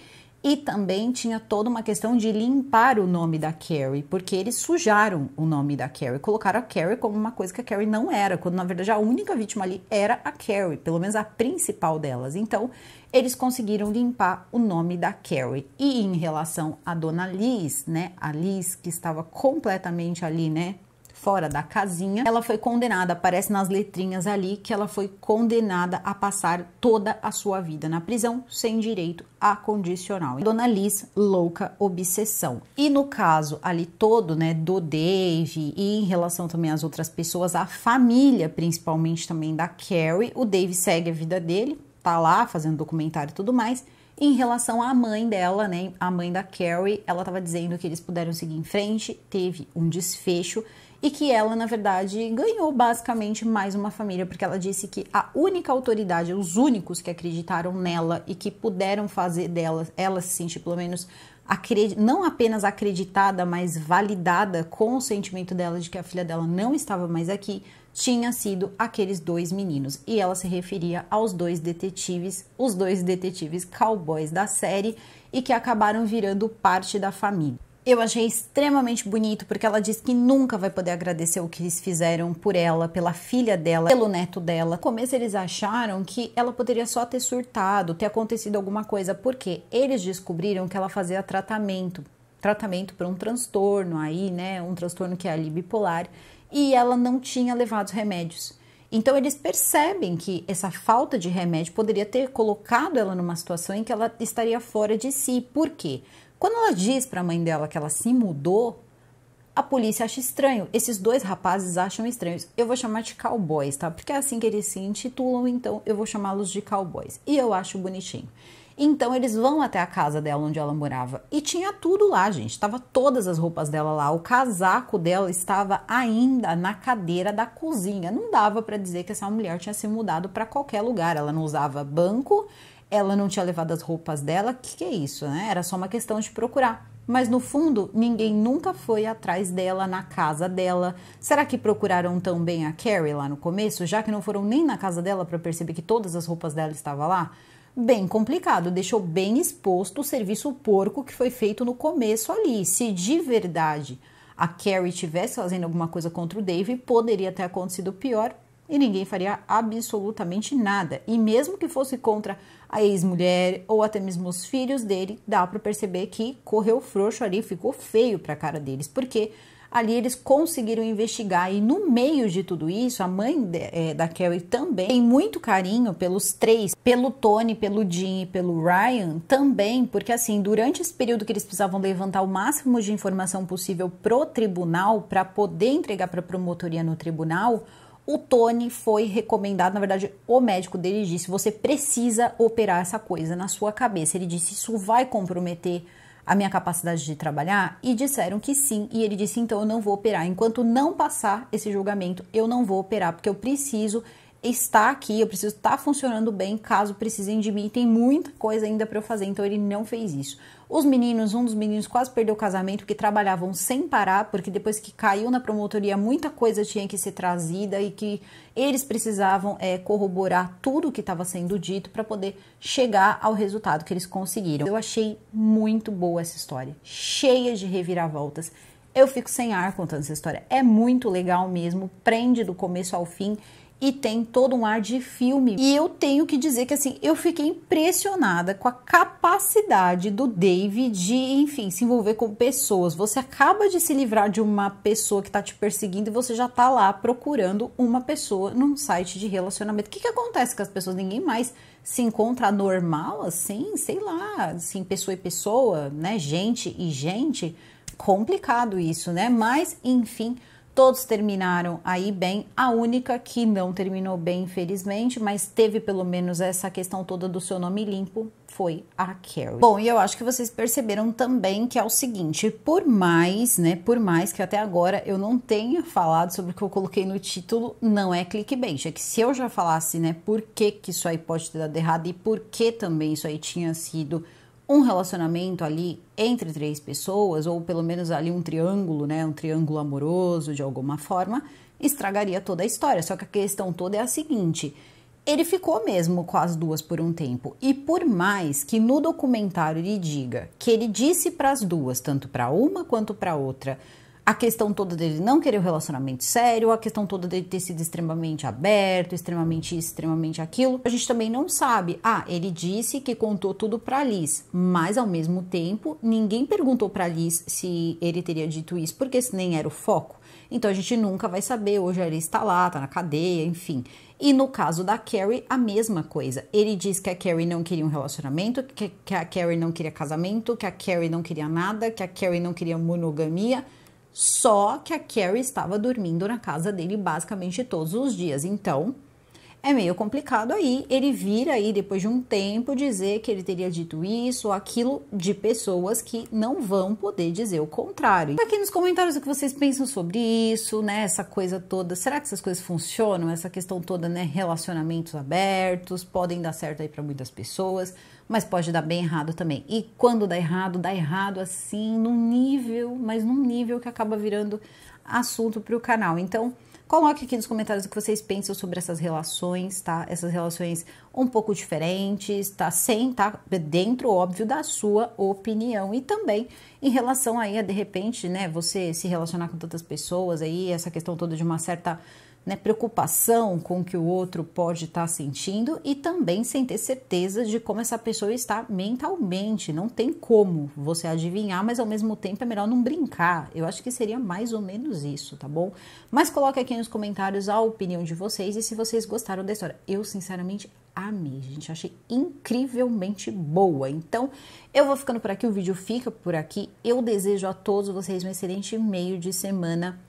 E também tinha toda uma questão de limpar o nome da Carrie, porque eles sujaram o nome da Carrie, colocaram a Carrie como uma coisa que a Carrie não era, quando na verdade a única vítima ali era a Carrie, pelo menos a principal delas. Então, eles conseguiram limpar o nome da Carrie. E em relação à dona Liz, né? A Liz que estava completamente ali, né, fora da casinha, ela foi condenada, aparece nas letrinhas ali, que ela foi condenada a passar toda a sua vida na prisão, sem direito a condicional. Dona Liz, louca obsessão. E no caso ali todo, né, do Dave e em relação também às outras pessoas, a família, principalmente também da Carrie, o Dave segue a vida dele, tá lá fazendo documentário e tudo mais, em relação à mãe dela, né? A mãe da Carrie, ela estava dizendo que eles puderam seguir em frente, teve um desfecho e que ela, na verdade, ganhou basicamente mais uma família, porque ela disse que a única autoridade, os únicos que acreditaram nela e que puderam fazer dela, ela se sentir pelo menos não apenas acreditada, mas validada com o sentimento dela de que a filha dela não estava mais aqui, tinha sido aqueles dois meninos. E ela se referia aos dois detetives, os dois detetives cowboys da série e que acabaram virando parte da família. Eu achei extremamente bonito porque ela disse que nunca vai poder agradecer o que eles fizeram por ela, pela filha dela, pelo neto dela. No começo eles acharam que ela poderia só ter surtado, ter acontecido alguma coisa, porque eles descobriram que ela fazia tratamento, tratamento para um transtorno aí, né, um transtorno que é ali bipolar, e ela não tinha levado os remédios. Então eles percebem que essa falta de remédio poderia ter colocado ela numa situação em que ela estaria fora de si. Por quê? Quando ela diz para a mãe dela que ela se mudou, a polícia acha estranho. Esses dois rapazes acham estranhos. Eu vou chamar de cowboys, tá? Porque é assim que eles se intitulam, então eu vou chamá-los de cowboys. E eu acho bonitinho. Então eles vão até a casa dela onde ela morava e tinha tudo lá, gente. Tava todas as roupas dela lá. O casaco dela estava ainda na cadeira da cozinha. Não dava para dizer que essa mulher tinha se mudado para qualquer lugar. Ela não usava banco ela não tinha levado as roupas dela, que que é isso, né? Era só uma questão de procurar. Mas no fundo, ninguém nunca foi atrás dela, na casa dela. Será que procuraram tão bem a Carrie lá no começo, já que não foram nem na casa dela para perceber que todas as roupas dela estavam lá? Bem complicado, deixou bem exposto o serviço porco que foi feito no começo ali. Se de verdade a Carrie estivesse fazendo alguma coisa contra o Dave, poderia ter acontecido pior, e ninguém faria absolutamente nada. E mesmo que fosse contra a ex-mulher ou até mesmo os filhos dele, dá para perceber que correu frouxo ali, ficou feio para a cara deles, porque ali eles conseguiram investigar e no meio de tudo isso, a mãe de, é, da Kelly também tem muito carinho pelos três, pelo Tony, pelo Jim e pelo Ryan também, porque assim, durante esse período que eles precisavam levantar o máximo de informação possível pro tribunal para poder entregar para a promotoria no tribunal, o Tony foi recomendado, na verdade, o médico dele disse: você precisa operar essa coisa na sua cabeça. Ele disse: isso vai comprometer a minha capacidade de trabalhar? E disseram que sim. E ele disse: então eu não vou operar. Enquanto não passar esse julgamento, eu não vou operar, porque eu preciso estar aqui, eu preciso estar funcionando bem caso precisem de mim. Tem muita coisa ainda para eu fazer, então ele não fez isso. Os meninos, um dos meninos quase perdeu o casamento porque trabalhavam sem parar, porque depois que caiu na promotoria muita coisa tinha que ser trazida e que eles precisavam é, corroborar tudo o que estava sendo dito para poder chegar ao resultado que eles conseguiram. Eu achei muito boa essa história, cheia de reviravoltas. Eu fico sem ar contando essa história. É muito legal mesmo, prende do começo ao fim e tem todo um ar de filme. E eu tenho que dizer que assim, eu fiquei impressionada com a capacidade do David de, enfim, se envolver com pessoas. Você acaba de se livrar de uma pessoa que tá te perseguindo e você já tá lá procurando uma pessoa num site de relacionamento. O que que acontece com as pessoas? Ninguém mais se encontra normal assim, sei lá, assim, pessoa e pessoa, né, gente e gente. Complicado isso, né? Mas enfim, Todos terminaram aí bem, a única que não terminou bem, infelizmente, mas teve pelo menos essa questão toda do seu nome limpo, foi a Carrie. Bom, e eu acho que vocês perceberam também que é o seguinte, por mais, né, por mais que até agora eu não tenha falado sobre o que eu coloquei no título, não é clickbait, é que se eu já falasse, né, por que que isso aí pode ter dado errado e por que também isso aí tinha sido um relacionamento ali entre três pessoas, ou pelo menos ali um triângulo, né? Um triângulo amoroso de alguma forma, estragaria toda a história. Só que a questão toda é a seguinte: ele ficou mesmo com as duas por um tempo. E por mais que no documentário ele diga que ele disse para as duas, tanto para uma quanto para outra, a questão toda dele não querer um relacionamento sério, a questão toda dele ter sido extremamente aberto, extremamente isso, extremamente aquilo. A gente também não sabe. Ah, ele disse que contou tudo para Liz, mas ao mesmo tempo, ninguém perguntou para Liz se ele teria dito isso, porque esse nem era o foco. Então a gente nunca vai saber. Hoje ele está lá, está na cadeia, enfim. E no caso da Carrie, a mesma coisa. Ele diz que a Carrie não queria um relacionamento, que, que a Carrie não queria casamento, que a Carrie não queria nada, que a Carrie não queria monogamia. Só que a Carrie estava dormindo na casa dele basicamente todos os dias. Então, é meio complicado aí ele vir aí depois de um tempo dizer que ele teria dito isso ou aquilo de pessoas que não vão poder dizer o contrário. Tá aqui nos comentários o que vocês pensam sobre isso, né? Essa coisa toda, será que essas coisas funcionam? Essa questão toda, né? Relacionamentos abertos podem dar certo aí para muitas pessoas mas pode dar bem errado também. E quando dá errado, dá errado assim, num nível, mas num nível que acaba virando assunto para o canal. Então, coloque aqui nos comentários o que vocês pensam sobre essas relações, tá? Essas relações um pouco diferentes, tá? Sem tá dentro, óbvio, da sua opinião. E também em relação aí a, de repente, né, você se relacionar com tantas pessoas aí, essa questão toda de uma certa né, preocupação com o que o outro pode estar tá sentindo e também sem ter certeza de como essa pessoa está mentalmente. Não tem como você adivinhar, mas ao mesmo tempo é melhor não brincar. Eu acho que seria mais ou menos isso, tá bom? Mas coloque aqui nos comentários a opinião de vocês e se vocês gostaram da história. Eu, sinceramente, amei, gente. Achei incrivelmente boa. Então, eu vou ficando por aqui, o vídeo fica por aqui. Eu desejo a todos vocês um excelente meio de semana.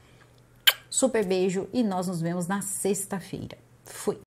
Super beijo e nós nos vemos na sexta-feira. Fui!